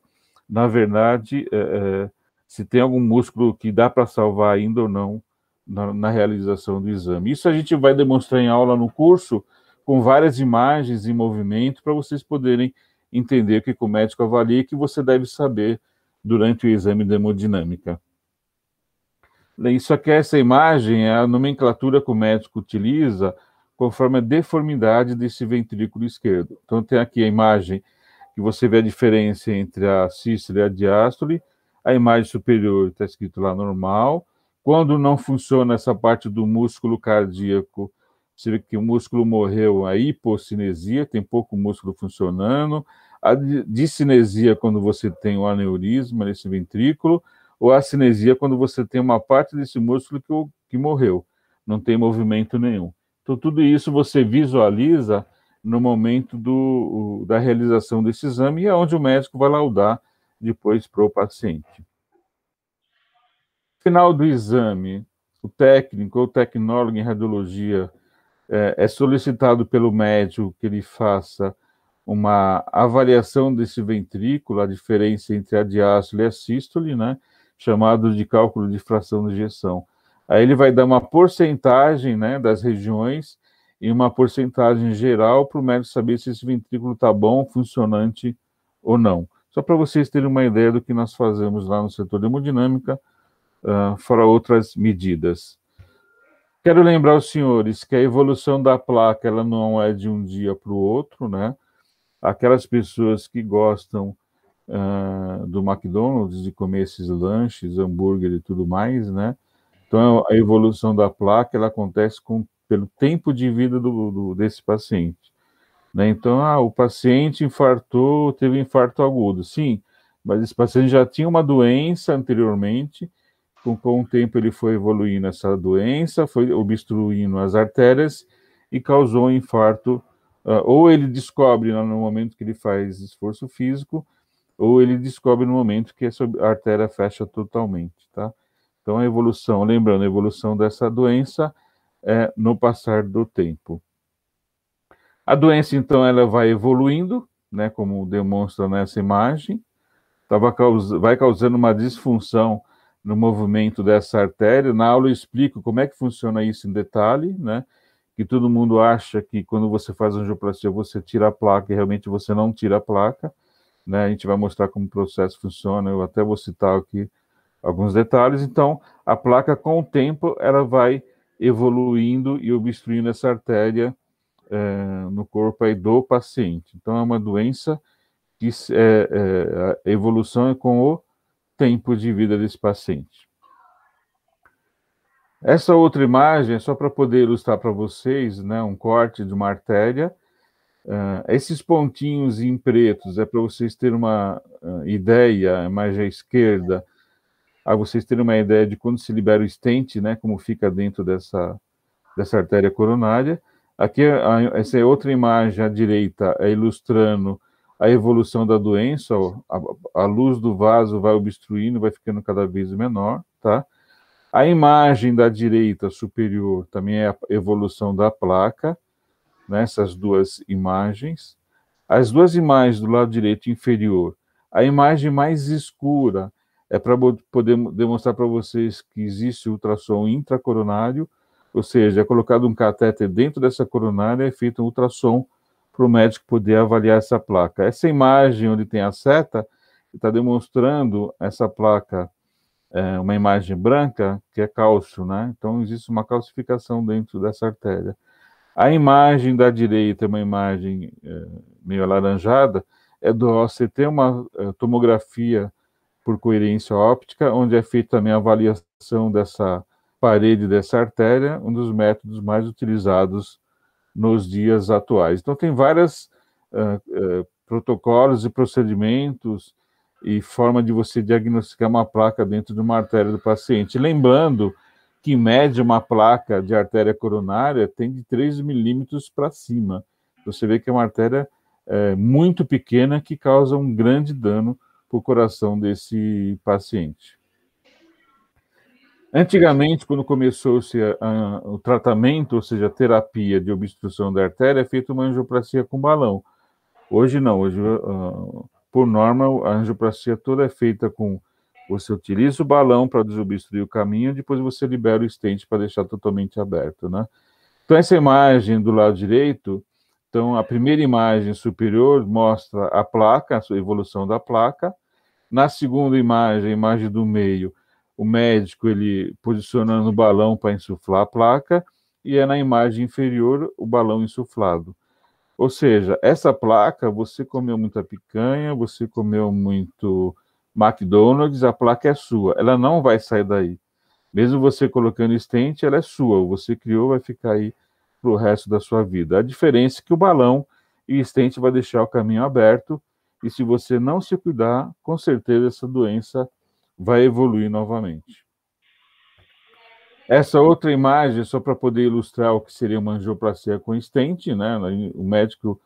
Speaker 2: na verdade, é, é, se tem algum músculo que dá para salvar ainda ou não na, na, realização do exame. Isso a gente vai demonstrar em aula no curso, com várias imagens em movimento, para vocês poderem entender o que o médico avalia e que você deve saber durante o exame de hemodinâmica. Isso aqui, essa imagem, é a nomenclatura que o médico utiliza conforme a deformidade desse ventrículo esquerdo. Então, tem aqui a imagem que você vê a diferença entre a sístole e a diástole. A imagem superior está escrito lá normal. Quando não funciona essa parte do músculo cardíaco, você vê que o músculo morreu, a hipocinesia, tem pouco músculo funcionando. A discinesia, quando você tem o aneurisma nesse ventrículo, ou a cinesia, quando você tem uma parte desse músculo que, que morreu, não tem movimento nenhum. Então, tudo isso você visualiza no momento do, da realização desse exame e é onde o médico vai laudar depois para o paciente. final do exame, o técnico ou tecnólogo em radiologia é, é solicitado pelo médico que ele faça uma avaliação desse ventrículo, a diferença entre a diástole e a sístole, né, chamado de cálculo de fração de injeção. Aí ele vai dar uma porcentagem né, das regiões e uma porcentagem geral para o médico saber se esse ventrículo está bom, funcionante ou não. Só para vocês terem uma ideia do que nós fazemos lá no setor de hemodinâmica, uh, fora outras medidas. Quero lembrar os senhores que a evolução da placa ela não é de um dia para o outro, né? Aquelas pessoas que gostam uh, do McDonald's de comer esses lanches, hambúrguer e tudo mais, né? Então a evolução da placa ela acontece com pelo tempo de vida do, do desse paciente. Né? Então, ah, o paciente infartou, teve infarto agudo. Sim, mas esse paciente já tinha uma doença anteriormente, com, com o tempo ele foi evoluindo essa doença, foi obstruindo as artérias e causou um infarto. Uh, ou ele descobre no momento que ele faz esforço físico, ou ele descobre no momento que essa artéria fecha totalmente, tá? Então, a evolução, lembrando, a evolução dessa doença é, no passar do tempo. A doença, então, ela vai evoluindo, né, como demonstra nessa imagem, tava vai causando uma disfunção no movimento dessa artéria. Na aula eu explico como é que funciona isso em detalhe, né, que todo mundo acha que quando você faz angioplastia você tira a placa e realmente você não tira a placa. Né? A gente vai mostrar como o processo funciona, eu até vou citar aqui alguns detalhes. Então, a placa com o tempo ela vai evoluindo e obstruindo essa artéria é, no corpo aí do paciente. Então, é uma doença que é, é, a evolução é com o tempo de vida desse paciente. Essa outra imagem é só para poder ilustrar para vocês né, um corte de uma artéria. Uh, esses pontinhos em pretos é para vocês terem uma uh, ideia, mais à esquerda, a ah, vocês terem uma ideia de quando se libera o stent, né, como fica dentro dessa, dessa artéria coronária. Aqui, a, essa é outra imagem à direita, é ilustrando a evolução da doença, a, a, luz do vaso vai obstruindo, vai ficando cada vez menor, tá? A imagem da direita superior também é a evolução da placa, nessas né? duas imagens. As duas imagens do lado direito inferior, a imagem mais escura é para poder demonstrar para vocês que existe ultrassom intracoronário, ou seja, é colocado um catéter dentro dessa coronária e é feito um ultrassom para o médico poder avaliar essa placa. Essa imagem onde tem a seta está demonstrando essa placa, é, uma imagem branca, que é cálcio, né? Então existe uma calcificação dentro dessa artéria. A imagem da direita é uma imagem é, meio alaranjada, é do OCT, uma é, tomografia por coerência óptica, onde é feita também a avaliação dessa parede dessa artéria, um dos métodos mais utilizados nos dias atuais. Então, tem vários uh, ah, uh, ah, protocolos e procedimentos e forma de você diagnosticar uma placa dentro de uma artéria do paciente. Lembrando que, em média, uma placa de artéria coronária tem de 3 milímetros para cima. Você vê que é uma artéria é, muito pequena que causa um grande dano para o coração desse paciente. Antigamente, quando começou-se o tratamento, ou seja, a terapia de obstrução da artéria, é feita uma angioplastia com balão. Hoje não, hoje, uh, por norma, a angioplastia toda é feita com. Você utiliza o balão para desobstruir o caminho, depois você libera o estente para deixar totalmente aberto, né? Então, essa imagem do lado direito então, a primeira imagem superior mostra a placa, a sua evolução da placa. Na segunda imagem, a imagem do meio, o médico ele posicionando o balão para insuflar a placa, e é na imagem inferior o balão insuflado. Ou seja, essa placa, você comeu muita picanha, você comeu muito McDonald's, a placa é sua, ela não vai sair daí. Mesmo você colocando estente, ela é sua, você criou, vai ficar aí para o resto da sua vida. A diferença é que o balão e estente vai deixar o caminho aberto e se você não se cuidar, com certeza essa doença vai evoluir novamente. Essa outra imagem, só para poder ilustrar o que seria uma angioplastia com estente, né? O médico,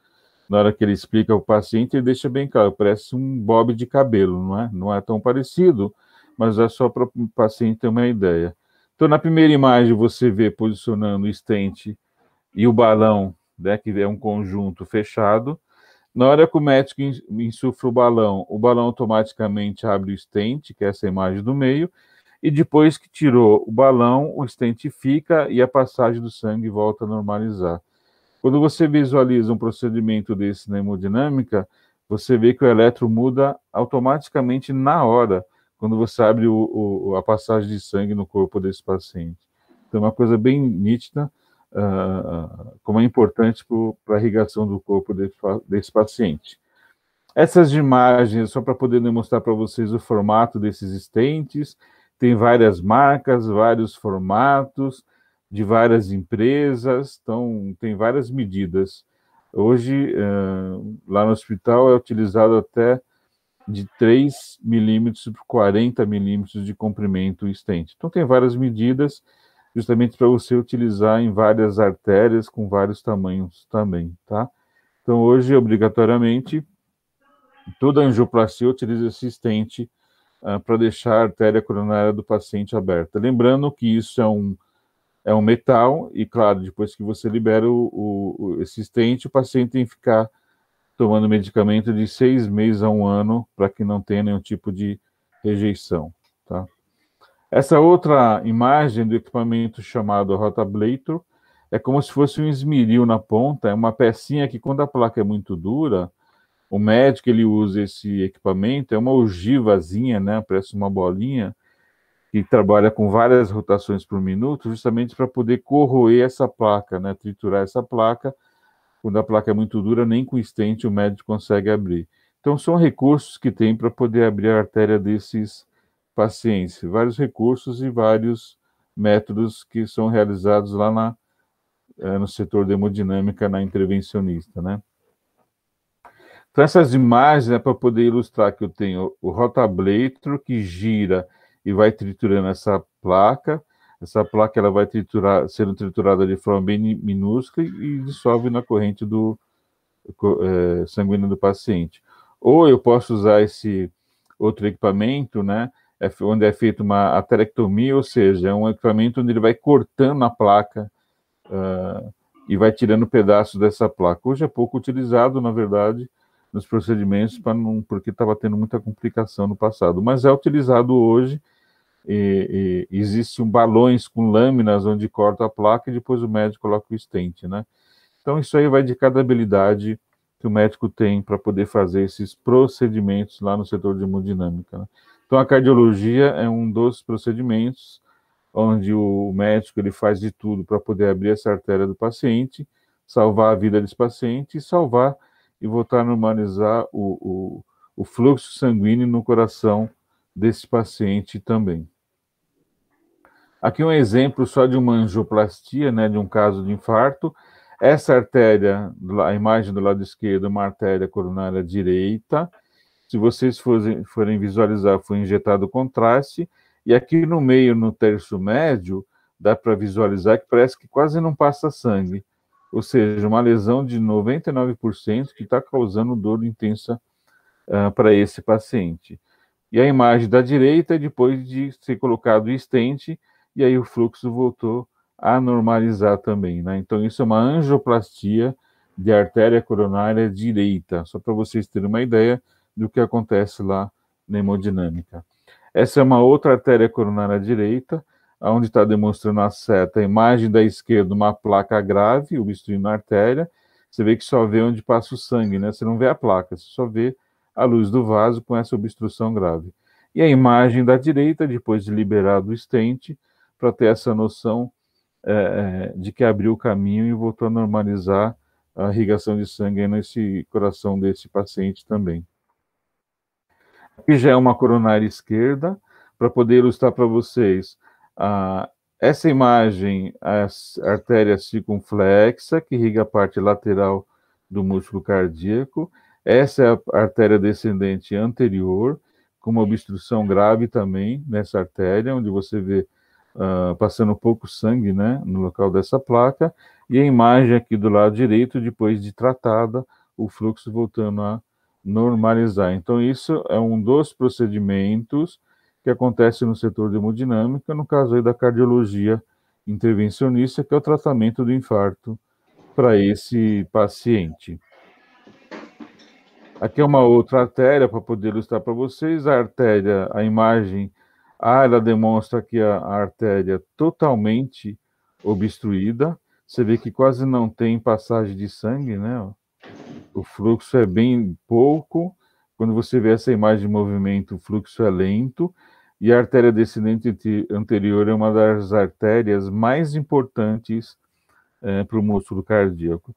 Speaker 2: na hora que ele explica ao paciente, ele deixa bem claro, parece um bob de cabelo, não é? Não é tão parecido, mas é só para o paciente ter uma ideia. Então, na primeira imagem, você vê posicionando o estente e o balão, né, que é um conjunto fechado. Na hora que o médico insufla o balão, o balão automaticamente abre o estente, que é essa imagem do meio, e depois que tirou o balão, o estente fica e a passagem do sangue volta a normalizar. Quando você visualiza um procedimento desse na hemodinâmica, você vê que o eletro muda automaticamente na hora, quando você abre o, o, a passagem de sangue no corpo desse paciente. Então, é uma coisa bem nítida. Ah, como é importante para a irrigação do corpo desse, desse paciente. Essas imagens, só para poder demonstrar para vocês o formato desses estentes, tem várias marcas, vários formatos, de várias empresas, então tem várias medidas. Hoje, eh, lá no hospital, é utilizado até de 3 milímetros por 40 milímetros de comprimento o estente. Então, tem várias medidas justamente para você utilizar em várias artérias com vários tamanhos também, tá? Então, hoje, obrigatoriamente, toda angioplastia utiliza esse estente uh, para deixar a artéria coronária do paciente aberta. Lembrando que isso é um, é um metal, e claro, depois que você libera o, o, esse estente, o paciente tem que ficar tomando medicamento de seis meses a um ano para que não tenha nenhum tipo de rejeição. Essa outra imagem do equipamento chamado rotablator é como se fosse um esmeril na ponta, é uma pecinha que quando a placa é muito dura, o médico ele usa esse equipamento, é uma ogivazinha, né, parece uma bolinha, que trabalha com várias rotações por minuto, justamente para poder corroer essa placa, né, triturar essa placa. Quando a placa é muito dura, nem com estente o médico consegue abrir. Então são recursos que tem para poder abrir a artéria desses paciência, vários recursos e vários métodos que são realizados lá na, eh, no setor de hemodinâmica, na intervencionista, né? Então, essas imagens, né, para poder ilustrar que eu tenho o rotablator que gira e vai triturando essa placa, essa placa ela vai triturar, sendo triturada de forma bem minúscula e dissolve na corrente do é, eh, sanguínea do paciente. Ou eu posso usar esse outro equipamento, né, é, onde é feita uma aterectomia, ou seja, é um equipamento onde ele vai cortando a placa uh, e vai tirando pedaços dessa placa. Hoje é pouco utilizado, na verdade, nos procedimentos, não, porque estava tendo muita complicação no passado, mas é utilizado hoje. E, e existe um balões com lâminas onde corta a placa e depois o médico coloca o estente, né? Então isso aí vai de cada habilidade que o médico tem para poder fazer esses procedimentos lá no setor de hemodinâmica. Né? Então, a cardiologia é um dos procedimentos onde o médico ele faz de tudo para poder abrir essa artéria do paciente, salvar a vida desse paciente e salvar e voltar a normalizar o, o, o fluxo sanguíneo no coração desse paciente também. Aqui um exemplo só de uma angioplastia, né, de um caso de infarto. Essa artéria, a imagem do lado esquerdo, é uma artéria coronária direita, se vocês forem, forem visualizar, foi injetado contraste, e aqui no meio, no terço médio, dá para visualizar que parece que quase não passa sangue, ou seja, uma lesão de 99% que está causando dor intensa uh, ah, para esse paciente. E a imagem da direita, depois de ser colocado o estente, e aí o fluxo voltou a normalizar também, né? Então, isso é uma angioplastia de artéria coronária direita, só para vocês terem uma ideia do que acontece lá na hemodinâmica. Essa é uma outra artéria coronária direita, onde está demonstrando a seta, a imagem da esquerda, uma placa grave obstruindo a artéria. Você vê que só vê onde passa o sangue, né? Você não vê a placa, você só vê a luz do vaso com essa obstrução grave. E a imagem da direita, depois de liberado o estente, para ter essa noção é, é de que abriu o caminho e voltou a normalizar a irrigação de sangue nesse coração desse paciente também que já é uma coronária esquerda, para poder ilustrar para vocês ah, essa imagem, a artéria circunflexa, que irriga a parte lateral do músculo cardíaco, essa é a artéria descendente anterior, com uma obstrução grave também nessa artéria, onde você vê Uh, passando pouco sangue né, no local dessa placa, e a imagem aqui do lado direito, depois de tratada, o fluxo voltando a normalizar. Então, isso é um dos procedimentos que acontece no setor de hemodinâmica, no caso aí da cardiologia intervencionista, que é o tratamento do infarto para esse paciente. Aqui é uma outra artéria para poder ilustrar para vocês. A artéria, a imagem A, ela demonstra que a, a artéria é totalmente obstruída. Você vê que quase não tem passagem de sangue, né? o fluxo é bem pouco. Quando você vê essa imagem de movimento, o fluxo é lento. E a artéria descendente anterior é uma das artérias mais importantes é, para o músculo cardíaco.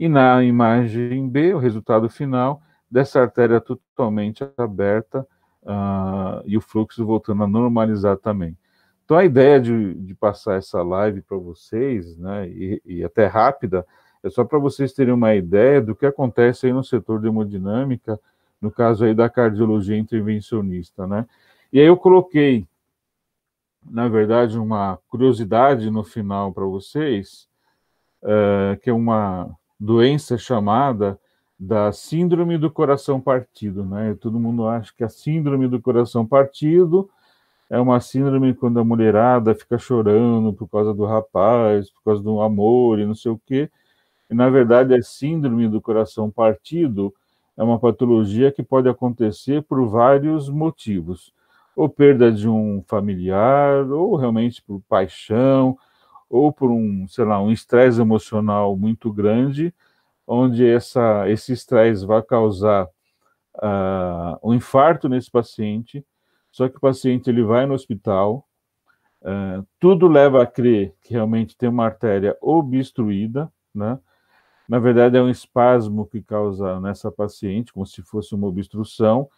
Speaker 2: E na imagem B, o resultado final dessa artéria totalmente aberta uh, e o fluxo voltando a normalizar também. Então, a ideia de, de passar essa live para vocês, né, e, e até rápida, é só para vocês terem uma ideia do que acontece aí no setor de hemodinâmica, no caso aí da cardiologia intervencionista, né? E aí eu coloquei, na verdade, uma curiosidade no final para vocês, uh, que é uma doença chamada da síndrome do coração partido, né? Todo mundo acha que a síndrome do coração partido é uma síndrome quando a mulherada fica chorando por causa do rapaz, por causa do amor e não sei o quê e na verdade é síndrome do coração partido, é uma patologia que pode acontecer por vários motivos, ou perda de um familiar, ou realmente por paixão, ou por um, sei lá, um estresse emocional muito grande, onde essa, esse estresse vai causar uh, um infarto nesse paciente, só que o paciente ele vai no hospital, uh, tudo leva a crer que realmente tem uma artéria obstruída, né? na verdade, é um espasmo que causa nessa paciente, como se fosse uma obstrução,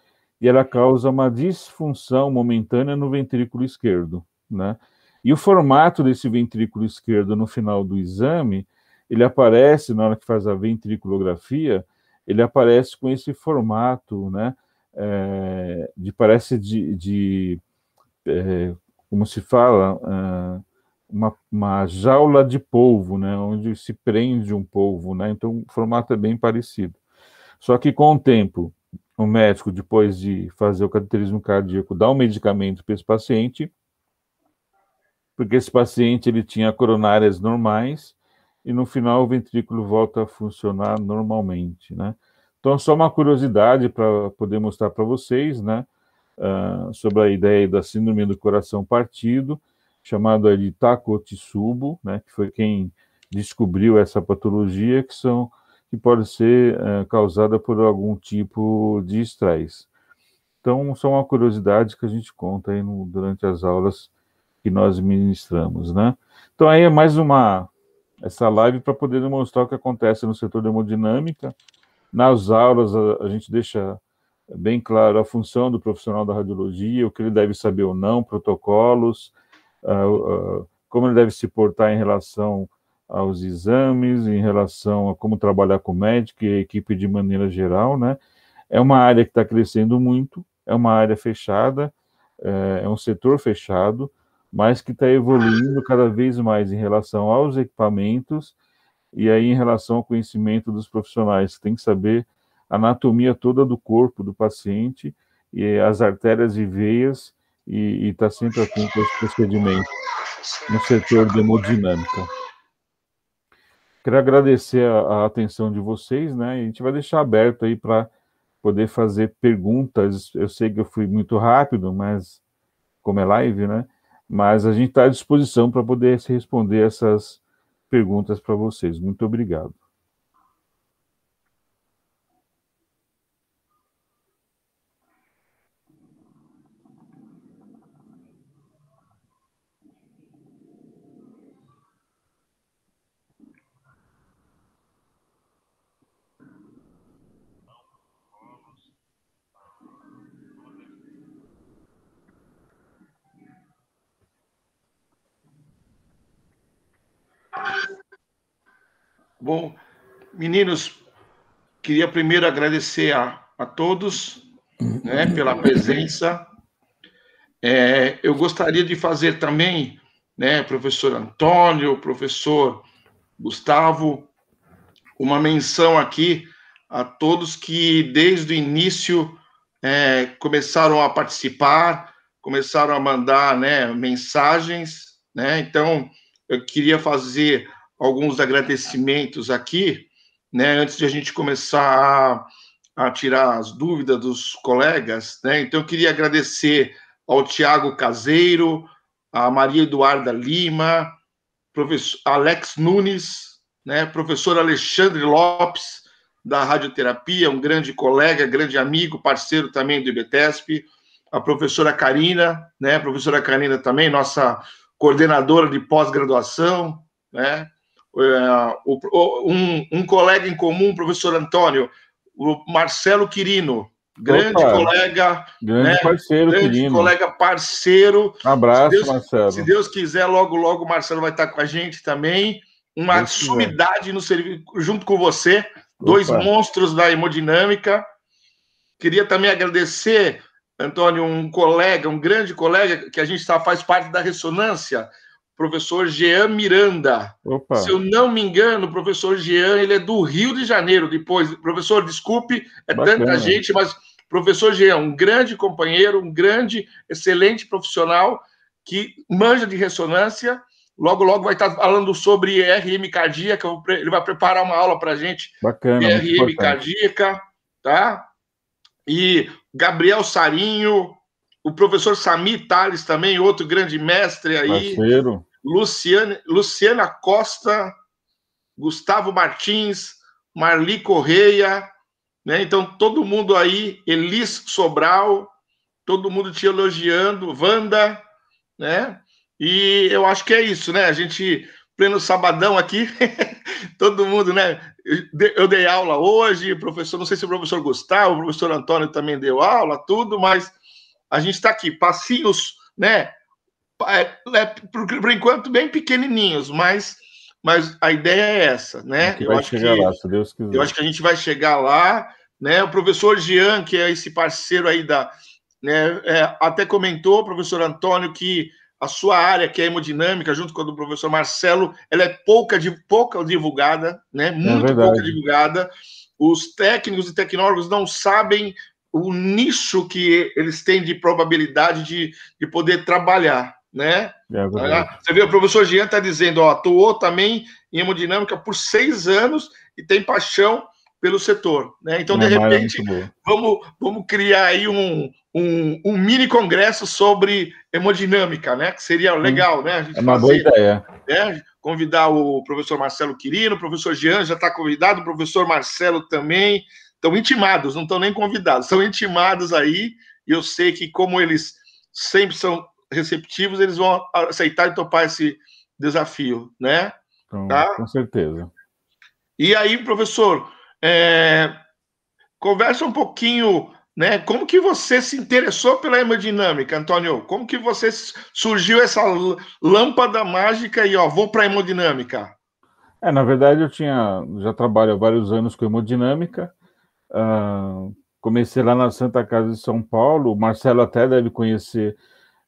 Speaker 2: e ela causa uma disfunção momentânea no ventrículo esquerdo, né? E o formato desse ventrículo esquerdo no final do exame, ele aparece, na hora que faz a ventriculografia, ele aparece com esse formato, né? É, de parece de, de é, como se fala, ah, uma, uma jaula de polvo, né, onde se prende um polvo, né, então o formato é bem parecido. Só que com o tempo, o médico, depois de fazer o cateterismo cardíaco, dá um medicamento para esse paciente, porque esse paciente ele tinha coronárias normais e no final o ventrículo volta a funcionar normalmente, né? Então, só uma curiosidade para poder mostrar para vocês, né, uh, sobre a ideia da síndrome do coração partido, chamada de Takotsubo, né, que foi quem descobriu essa patologia, que são que pode ser é, causada por algum tipo de estresse. Então, são uma curiosidade que a gente conta aí no, durante as aulas que nós ministramos, né? Então, aí é mais uma essa live para poder demonstrar o que acontece no setor de hemodinâmica. Nas aulas, a, a gente deixa bem claro a função do profissional da radiologia, o que ele deve saber ou não, protocolos, como ele deve se portar em relação aos exames, em relação a como trabalhar com o médico e a equipe de maneira geral, né? É uma área que está crescendo muito, é uma área fechada, é, é um setor fechado, mas que está evoluindo cada vez mais em relação aos equipamentos e aí em relação ao conhecimento dos profissionais, que tem que saber a anatomia toda do corpo do paciente e as artérias e veias e está sempre atento aos procedimentos no setor de hemodinâmica. Quero agradecer a, a, atenção de vocês, né? a gente vai deixar aberto aí para poder fazer perguntas. Eu sei que eu fui muito rápido, mas como é live, né? Mas a gente está à disposição para poder responder essas perguntas para vocês. Muito obrigado.
Speaker 1: Bom, meninos, queria primeiro agradecer a, a todos né, pela presença. É, eu gostaria de fazer também, né, professor Antônio, professor Gustavo, uma menção aqui a todos que desde o início é, começaram a participar, começaram a mandar né, mensagens. Né? Então, eu queria fazer alguns agradecimentos aqui, né, antes de a gente começar a, a tirar as dúvidas dos colegas, né? Então eu queria agradecer ao Tiago Caseiro, a Maria Eduarda Lima, professor Alex Nunes, né, professor Alexandre Lopes da radioterapia, um grande colega, grande amigo, parceiro também do IBTESP, a professora Karina, né, a professora Karina também, nossa coordenadora de pós-graduação, né, é, um, um colega em comum, professor Antônio, o Marcelo Quirino, grande Opa, colega, grande né? parceiro, grande Quirino. colega parceiro. Um abraço, se Deus, Marcelo. Se Deus quiser, logo, logo o Marcelo vai estar com a gente também. Uma Deus sumidade no serviço, junto com você, Opa. dois monstros da hemodinâmica. Queria também agradecer, Antônio, um colega, um grande colega, que a gente tá, faz parte da ressonância professor Jean Miranda. Opa. Se eu não me engano, o professor Jean, ele é do Rio de Janeiro depois. Professor, desculpe, é Bacana. tanta gente, mas professor Jean, um grande companheiro, um grande, excelente profissional que manja de ressonância. Logo, logo vai estar falando sobre RM cardíaca. Ele vai preparar uma aula para a gente.
Speaker 2: Bacana. RM
Speaker 1: cardíaca, tá? E Gabriel Sarinho, o professor Sami Tales também, outro grande mestre aí. Parceiro. Luciane, Luciana Costa, Gustavo Martins, Marli Correia, né? Então, todo mundo aí, Elis Sobral, todo mundo te elogiando, Wanda, né? E eu acho que é isso, né? A gente, pleno sabadão aqui, todo mundo, né? Eu dei aula hoje, professor, não sei se o professor Gustavo, o professor Antônio também deu aula, tudo, mas a gente está aqui, passinhos, né? É, é, por, enquanto, bem pequenininhos, mas, mas a ideia é essa, né? É eu acho, que, lá, eu acho que a gente vai chegar lá, né? O professor Jean, que é esse parceiro aí da, né, é, até comentou, professor Antônio, que a sua área, que é hemodinâmica, junto com a do professor Marcelo, ela é pouca, pouca divulgada, né? Muito é pouca divulgada. Os técnicos e tecnólogos não sabem o nicho que eles têm de probabilidade de, de poder trabalhar, né?
Speaker 2: É ah,
Speaker 1: Você vê, o professor Jean está dizendo, ó, atuou também em hemodinâmica por seis anos e tem paixão pelo setor, né? Então, de repente, é vamos, vamos criar aí um, um, um, mini congresso sobre hemodinâmica, né? Que seria legal, né? A gente é uma fazer, boa ideia. Né? Convidar o professor Marcelo Quirino, o professor Jean já está convidado, o professor Marcelo também, Estão intimados, não estão nem convidados, são intimados aí. E eu sei que, como eles sempre são receptivos, eles vão aceitar e topar esse desafio, né? Com, então, tá?
Speaker 2: com certeza.
Speaker 1: E aí, professor, é, conversa um pouquinho, né? Como que você se interessou pela hemodinâmica, Antônio? Como que você surgiu essa lâmpada mágica e ó, vou para a hemodinâmica?
Speaker 2: É, na verdade, eu tinha já trabalho há vários anos com hemodinâmica Uh, comecei lá na Santa Casa de São Paulo, o Marcelo até deve conhecer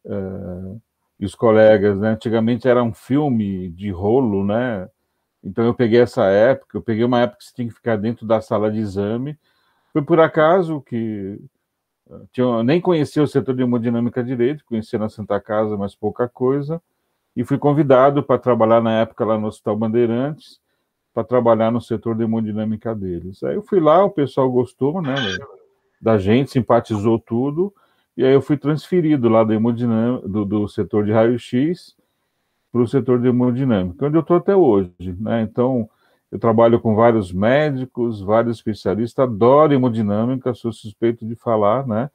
Speaker 2: uh, os colegas, né? Antigamente era um filme de rolo, né? Então eu peguei essa época, eu peguei uma época que você tinha que ficar dentro da sala de exame. Foi por acaso que ah, tinha, nem conhecia o setor de hemodinâmica direito, conhecia na Santa Casa, mas pouca coisa, e fui convidado para trabalhar na época lá no Hospital Bandeirantes para trabalhar no setor de hemodinâmica deles. Aí eu fui lá, o pessoal gostou, né, né da gente, simpatizou tudo, e aí eu fui transferido lá do, hemodinâmica, do, do setor de raio-x para o setor de hemodinâmica, onde eu estou até hoje, né, então... Eu trabalho com vários médicos, vários especialistas, adoro hemodinâmica, sou suspeito de falar, né?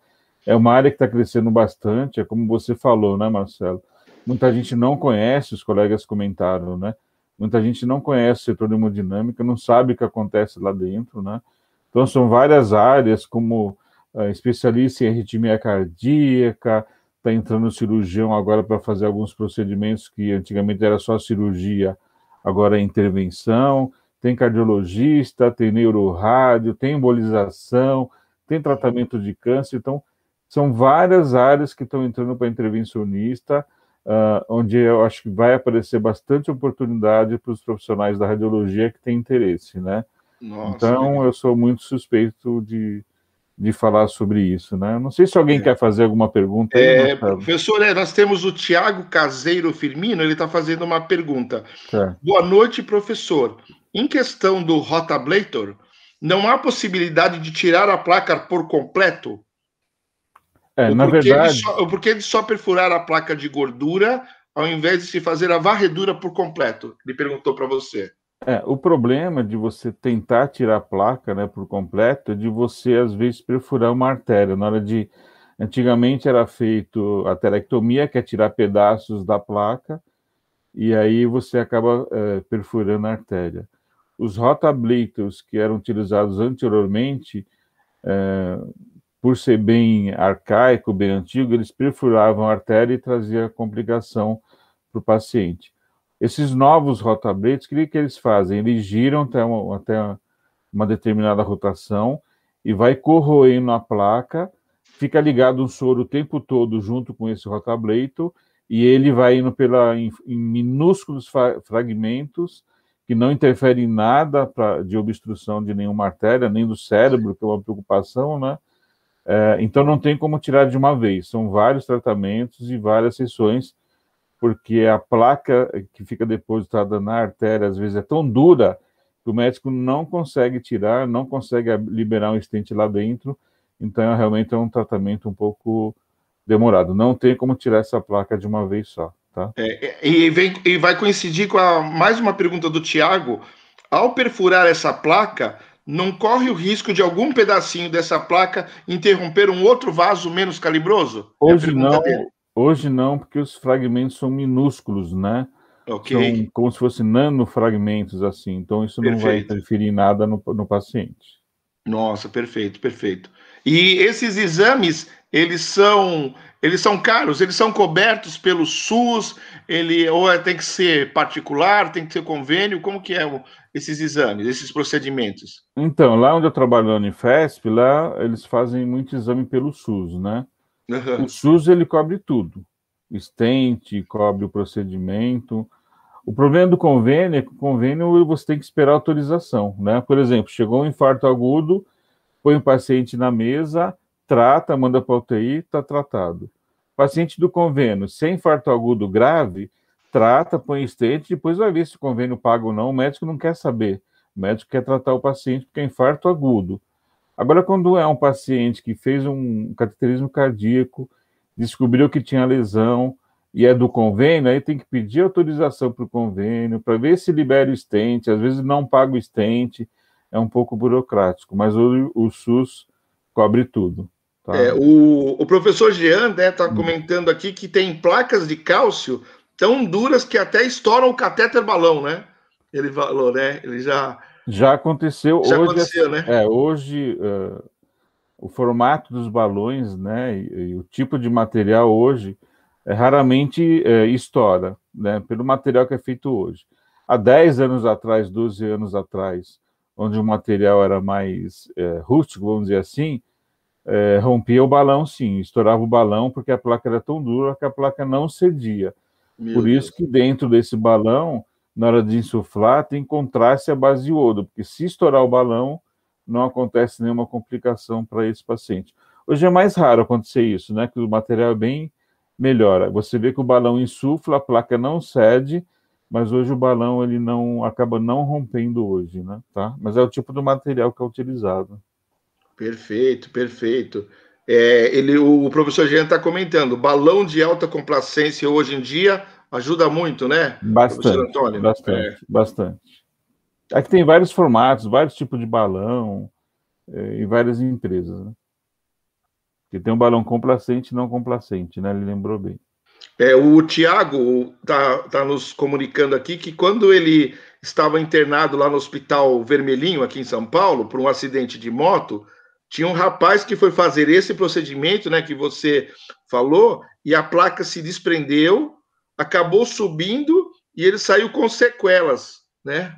Speaker 2: É uma área que está crescendo bastante, é como você falou, né, Marcelo? Muita gente não conhece, os colegas comentaram, né? Muita gente não conhece o setor de hemodinâmica, não sabe o que acontece lá dentro, né? Então, são várias áreas, como uh, especialista em arritmia cardíaca, está entrando cirurgião agora para fazer alguns procedimentos que antigamente era só cirurgia, agora é intervenção. Tem cardiologista, tem neurorádio, tem embolização, tem tratamento de câncer. Então, são várias áreas que estão entrando para intervencionista uh, onde eu acho que vai aparecer bastante oportunidade para os profissionais da radiologia que têm interesse, né? Nossa, então legal. eu sou muito suspeito de, de falar sobre isso, né? Não sei se alguém é. quer fazer alguma pergunta. É,
Speaker 1: professor, é, nós temos o Tiago Caseiro Firmino, ele está fazendo uma pergunta. É. Boa noite, professor. Em questão do rotablator, não há possibilidade de tirar a placa por completo?
Speaker 2: É, o na verdade.
Speaker 1: Só, porquê de só perfurar a placa de gordura ao invés de se fazer a varredura por completo? Ele perguntou para você.
Speaker 2: É, o problema de você tentar tirar a placa né, por completo é de você, às vezes, perfurar uma artéria. Na hora de. Antigamente era feito a telectomia, que é tirar pedaços da placa, e aí você acaba é, perfurando a artéria. Os rotablitos que eram utilizados anteriormente, é, por ser bem arcaico, bem antigo, eles perfuravam a artéria e trazia complicação para o paciente. Esses novos rotabletes, o que, eles fazem? Eles giram até uma, até uma determinada rotação e vai corroendo a placa, fica ligado um soro o tempo todo junto com esse rotableto e ele vai indo pela, em, em minúsculos fragmentos que não interferem em nada pra, de obstrução de nenhuma artéria, nem do cérebro, que é uma preocupação, né? É, então não tem como tirar de uma vez, são vários tratamentos e várias sessões, porque a placa que fica depositada na artéria às vezes é tão dura que o médico não consegue tirar, não consegue liberar um estente lá dentro, então é, realmente é um tratamento um pouco demorado. Não tem como tirar essa placa de uma vez só. Tá?
Speaker 1: É, e, vem, e vai coincidir com a, mais uma pergunta do Tiago. Ao perfurar essa placa, não corre o risco de algum pedacinho dessa placa interromper um outro vaso menos calibroso? É hoje é não,
Speaker 2: hoje não, porque os fragmentos são minúsculos, né? Okay. São como se fossem nanofragmentos, assim. Então, isso perfeito. não vai interferir em nada no, no paciente.
Speaker 1: Nossa, perfeito, perfeito. E esses exames, eles são eles são caros, eles são cobertos pelo SUS, ele ou é, tem que ser particular, tem que ser convênio, como que é o, esses exames, esses procedimentos?
Speaker 2: Então, lá onde eu trabalho na Unifesp, lá eles fazem muito exame pelo SUS, né? Uhum. O SUS ele cobre tudo, estente, cobre o procedimento. O problema do convênio é que o convênio você tem que esperar autorização, né? Por exemplo, chegou um infarto agudo, põe o paciente na mesa, trata, manda para UTI, está tratado. Paciente do convênio, sem infarto agudo grave, trata, põe estente, depois vai ver se o convênio paga ou não. O médico não quer saber. O médico quer tratar o paciente porque é infarto agudo. Agora, quando é um paciente que fez um cateterismo cardíaco, descobriu que tinha lesão e é do convênio, aí tem que pedir autorização para o convênio, para ver se libera o estente, às vezes não paga o estente, é um pouco burocrático, mas o, o SUS cobre tudo. Tá. É,
Speaker 1: o, o, professor Jean está né, tá hum. comentando aqui que tem placas de cálcio tão duras que até estouram o catéter balão, né? Ele falou, né? Ele já.
Speaker 2: Já aconteceu. Já hoje, aconteceu, né? É, hoje uh, o formato dos balões, né? E, e, o tipo de material hoje é, raramente é, estoura, né? Pelo material que é feito hoje. Há 10 anos atrás, 12 anos atrás, onde o material era mais é, rústico, vamos dizer assim, é, rompia o balão, sim, estourava o balão, porque a placa era tão dura que a placa não cedia. Meu Por Deus. isso que dentro desse balão, na hora de insuflar, tem contraste à base de iodo, porque se estourar o balão, não acontece nenhuma complicação para esse paciente. Hoje é mais raro acontecer isso, né? Que o material é bem melhora. Você vê que o balão insufla, a placa não cede, mas hoje o balão ele não acaba não rompendo hoje, né? Tá? Mas é o tipo do material que é utilizado.
Speaker 1: Perfeito, perfeito. É, ele, o professor Jean está comentando, balão de alta complacência hoje em dia ajuda muito, né?
Speaker 2: Bastante, bastante, é. bastante. Aqui tem vários formatos, vários tipos de balão é, em várias empresas, né? Que tem um balão complacente e não complacente, né? Ele lembrou bem.
Speaker 1: É, o Tiago está tá nos comunicando aqui que quando ele estava internado lá no Hospital Vermelhinho, aqui em São Paulo, por um acidente de moto, tinha um rapaz que foi fazer esse procedimento, né, que você falou, e a placa se desprendeu, acabou subindo e ele saiu com sequelas, né?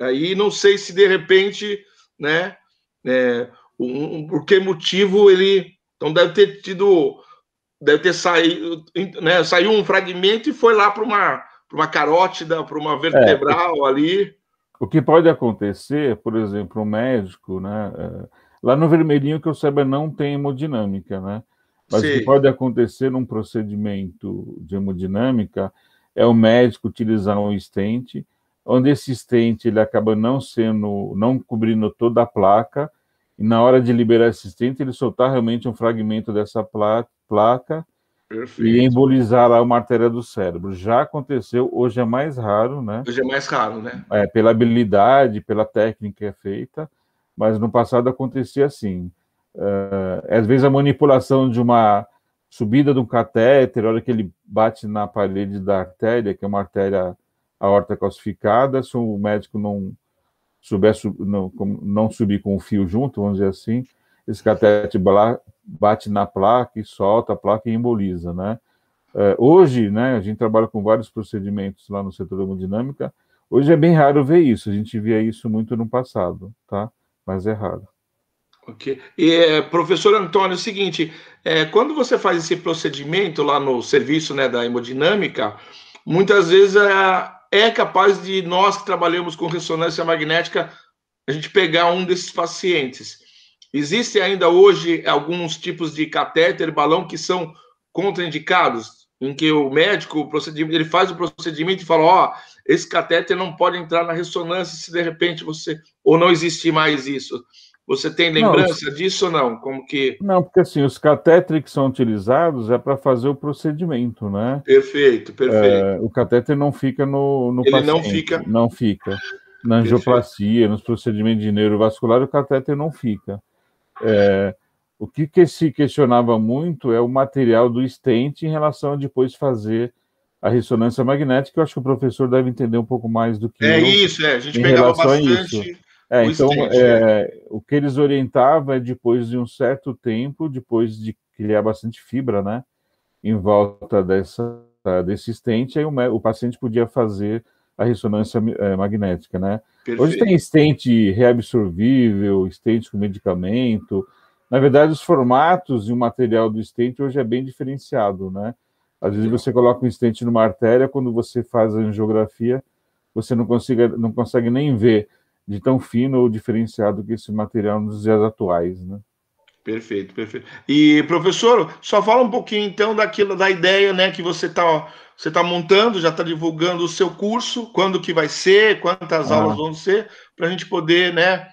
Speaker 1: Aí não sei se de repente, né, é, um, um, por que motivo ele então deve ter tido deve ter saído, né, saiu um fragmento e foi lá para uma, para uma carótida, para uma é, vertebral é, ali.
Speaker 2: O que pode acontecer, por exemplo, o um médico, né, é, Lá no vermelhinho, que eu saiba, não tem hemodinâmica, né? Mas Sim. o que pode acontecer num procedimento de hemodinâmica é o médico utilizar um estente, onde esse estente ele acaba não sendo, não cobrindo toda a placa, e na hora de liberar esse estente, ele soltar realmente um fragmento dessa placa, Perfeito. e embolizar lá uma artéria do cérebro. Já aconteceu, hoje é mais raro, né? Hoje é mais raro, né? É, pela habilidade, pela técnica que é feita, mas no passado acontecia assim. Uh, às vezes a manipulação de uma subida de um catéter, a hora que ele bate na parede da artéria, que é uma artéria aorta calcificada, se o médico não souber não, não subir com o fio junto, vamos dizer assim, esse catéter bate na placa e solta a placa e emboliza, né? Uh, hoje, né, a gente trabalha com vários procedimentos lá no setor da hemodinâmica, hoje é bem raro ver isso, a gente via isso muito no passado, tá? mais é errado.
Speaker 1: Ok. E, é, professor Antônio, é o seguinte, é, quando você faz esse procedimento lá no serviço né, da hemodinâmica, muitas vezes é, é capaz de nós que trabalhamos com ressonância magnética, a gente pegar um desses pacientes. Existem ainda hoje alguns tipos de catéter, balão, que são contraindicados, em que o médico, o procedimento, ele faz o procedimento e fala, ó, oh, esse catéter não pode entrar na ressonância se de repente você ou não existe mais isso. Você tem lembrança não, disso ou não? Como que
Speaker 2: Não, porque assim, os catéteres que são utilizados é para fazer o procedimento, né?
Speaker 1: Perfeito, perfeito. É,
Speaker 2: o catéter não fica no, no Ele paciente, não fica. Não fica. Na angioplastia, nos procedimentos de neurovascular, o catéter não fica. É, o que, que se questionava muito é o material do estente em relação a depois fazer a ressonância magnética, eu acho que o professor deve entender um pouco mais do que. É eu, isso, é. A gente pegava bastante. É, então, é, né? o que eles orientavam é depois de um certo tempo, depois de criar bastante fibra, né, em volta dessa, desse estente, aí o, o paciente podia fazer a ressonância é, magnética, né? Perfeito. Hoje tem estente reabsorvível, estente com medicamento. Na verdade, os formatos e o material do estente hoje é bem diferenciado, né? Às vezes você coloca um estente numa artéria, quando você faz a angiografia, você não, consiga, não consegue nem ver de tão fino ou diferenciado que esse material nos dias atuais, né?
Speaker 1: Perfeito, perfeito. E professor, só fala um pouquinho então daquilo, da ideia, né, que você está você tá montando, já está divulgando o seu curso, quando que vai ser, quantas ah. aulas vão ser, para a gente poder, né,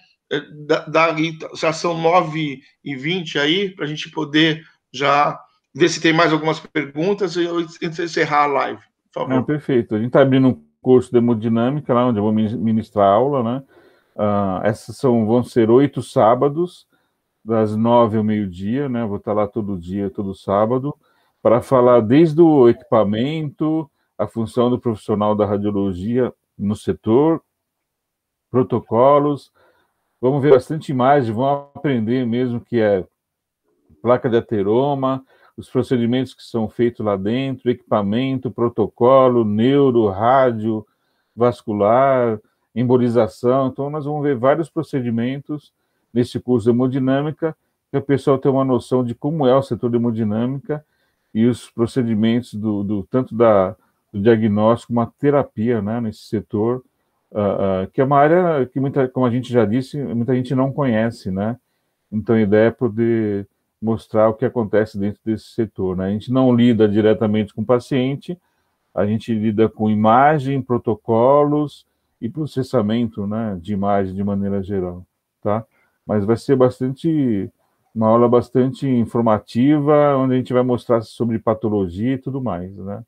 Speaker 1: dar, eh, da, já são 9 e 20 aí, para a gente poder já ver se tem mais algumas perguntas e eu encerrar a live.
Speaker 2: Não, perfeito. A gente está abrindo um curso de hemodinâmica, lá onde eu vou ministrar aula, né? Uh, essas são, vão ser oito sábados, das nove ao meio-dia, né? Vou estar tá lá todo dia, todo sábado, para falar desde o equipamento, a função do profissional da radiologia no setor, protocolos. Vamos ver bastante imagem, vão aprender mesmo que é placa de ateroma, os procedimentos que são feitos lá dentro, equipamento, protocolo, neuro, rádio, vascular, embolização. Então, nós vamos ver vários procedimentos nesse curso de hemodinâmica, para o pessoal ter uma noção de como é o setor de hemodinâmica e os procedimentos do, do tanto da, do diagnóstico, uma terapia né, nesse setor, uh, uh, que é uma área que, muita, como a gente já disse, muita gente não conhece, né? Então, a ideia é poder mostrar o que acontece dentro desse setor. Né? A gente não lida diretamente com o paciente, a gente lida com imagem, protocolos e processamento né, de imagem de maneira geral. Tá? Mas vai ser bastante uma aula bastante informativa, onde a gente vai mostrar sobre patologia e tudo mais. Né?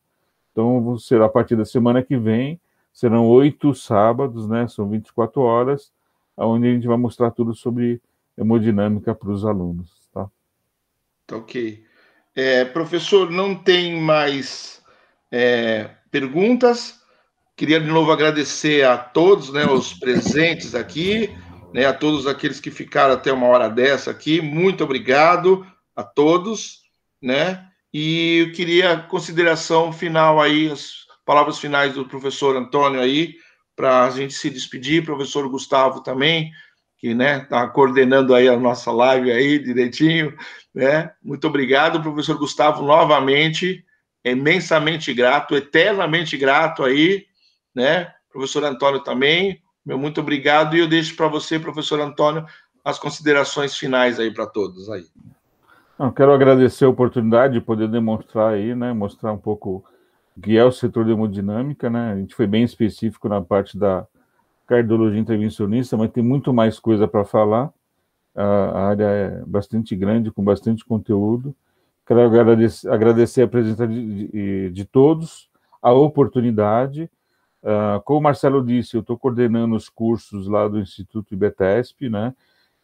Speaker 2: Então, será a partir da semana que vem, serão oito sábados, né? são 24 horas, onde a gente vai mostrar tudo sobre hemodinâmica para os alunos.
Speaker 1: Tá ok. É, professor, não tem mais é, perguntas. Queria de novo agradecer a todos, né, os presentes aqui, né, a todos aqueles que ficaram até uma hora dessa aqui. Muito obrigado a todos, né? E eu queria consideração final aí, as palavras finais do professor Antônio aí, para a gente se despedir, professor Gustavo também, que né, está coordenando aí a nossa live aí direitinho. Né? Muito obrigado, professor Gustavo, novamente, imensamente grato, eternamente grato aí, né? Professor Antônio também, meu muito obrigado e eu deixo para você, professor Antônio, as considerações finais aí para todos aí.
Speaker 2: Eu quero agradecer a oportunidade de poder demonstrar aí, né, mostrar um pouco o que é o setor de hemodinâmica, né? A gente foi bem específico na parte da, cardiologia intervencionista, mas tem muito mais coisa para falar. A, área é bastante grande, com bastante conteúdo. Quero agradecer, agradecer a presença de, de, de todos, a oportunidade. Uh, como o Marcelo disse, eu estou coordenando os cursos lá do Instituto IBTESP, né?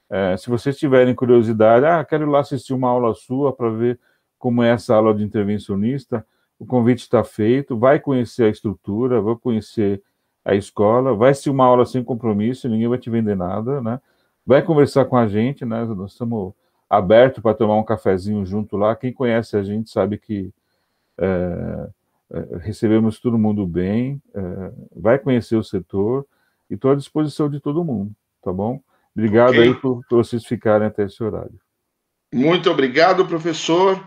Speaker 2: Uh, se vocês tiverem curiosidade, ah, quero ir lá assistir uma aula sua para ver como é essa aula de intervencionista, o convite está feito, vai conhecer a estrutura, vai conhecer a escola, vai ser uma aula sem compromisso, ninguém vai te vender nada, né? Vai conversar com a gente, né? Nós estamos abertos para tomar um cafezinho junto lá. Quem conhece a gente sabe que é, é, recebemos todo mundo bem, é, vai conhecer o setor e estou à disposição de todo mundo, tá bom? Obrigado okay. aí por, por vocês ficarem até esse horário.
Speaker 1: Muito obrigado, professor.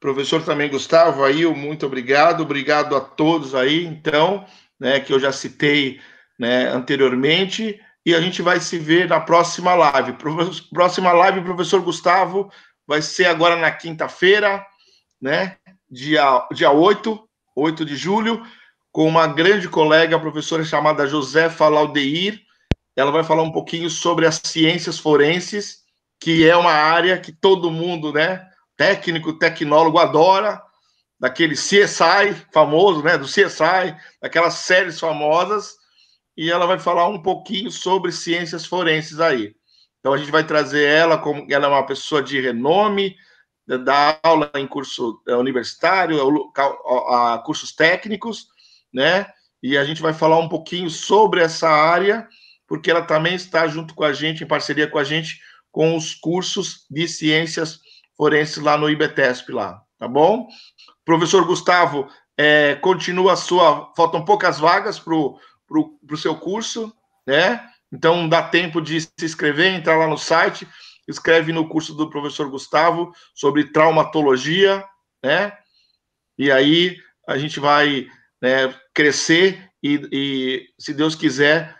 Speaker 1: Professor também Gustavo aí, muito obrigado. Obrigado a todos aí. Então, né, que eu já citei né, anteriormente, e a gente vai se ver na próxima live. Próxima live, professor Gustavo, vai ser agora na quinta-feira, né, dia, dia 8, 8 de julho, com uma grande colega, professora chamada Josefa Laudeir. Ela vai falar um pouquinho sobre as ciências forenses, que é uma área que todo mundo, né, técnico, tecnólogo, adora daquele CSI famoso, né, do CSI, daquelas séries famosas, e ela vai falar um pouquinho sobre ciências forenses aí. Então a gente vai trazer ela como ela é uma pessoa de renome, dá aula em curso é, universitário, é a cursos técnicos, né? E a gente vai falar um pouquinho sobre essa área, porque ela também está junto com a gente, em parceria com a gente, com os cursos de ciências forenses lá no IBTESP lá, tá bom? Professor Gustavo, é, continua a sua. Faltam poucas vagas para o seu curso, né? Então dá tempo de se inscrever, entrar lá no site, escreve no curso do professor Gustavo sobre traumatologia, né? E aí a gente vai né, crescer e, e, se Deus quiser,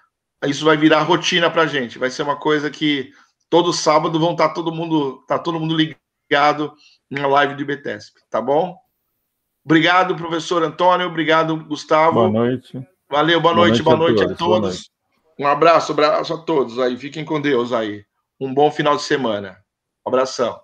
Speaker 1: isso vai virar rotina para a gente. Vai ser uma coisa que todo sábado vão estar tá todo mundo tá todo mundo ligado na live de Betesp, tá bom? Obrigado, professor Antônio. Obrigado, Gustavo. Boa noite. Valeu, boa, boa noite, boa noite a, a todos. Noite. Um abraço, abraço a todos aí. Fiquem com Deus aí. Um bom final de semana.
Speaker 2: abração.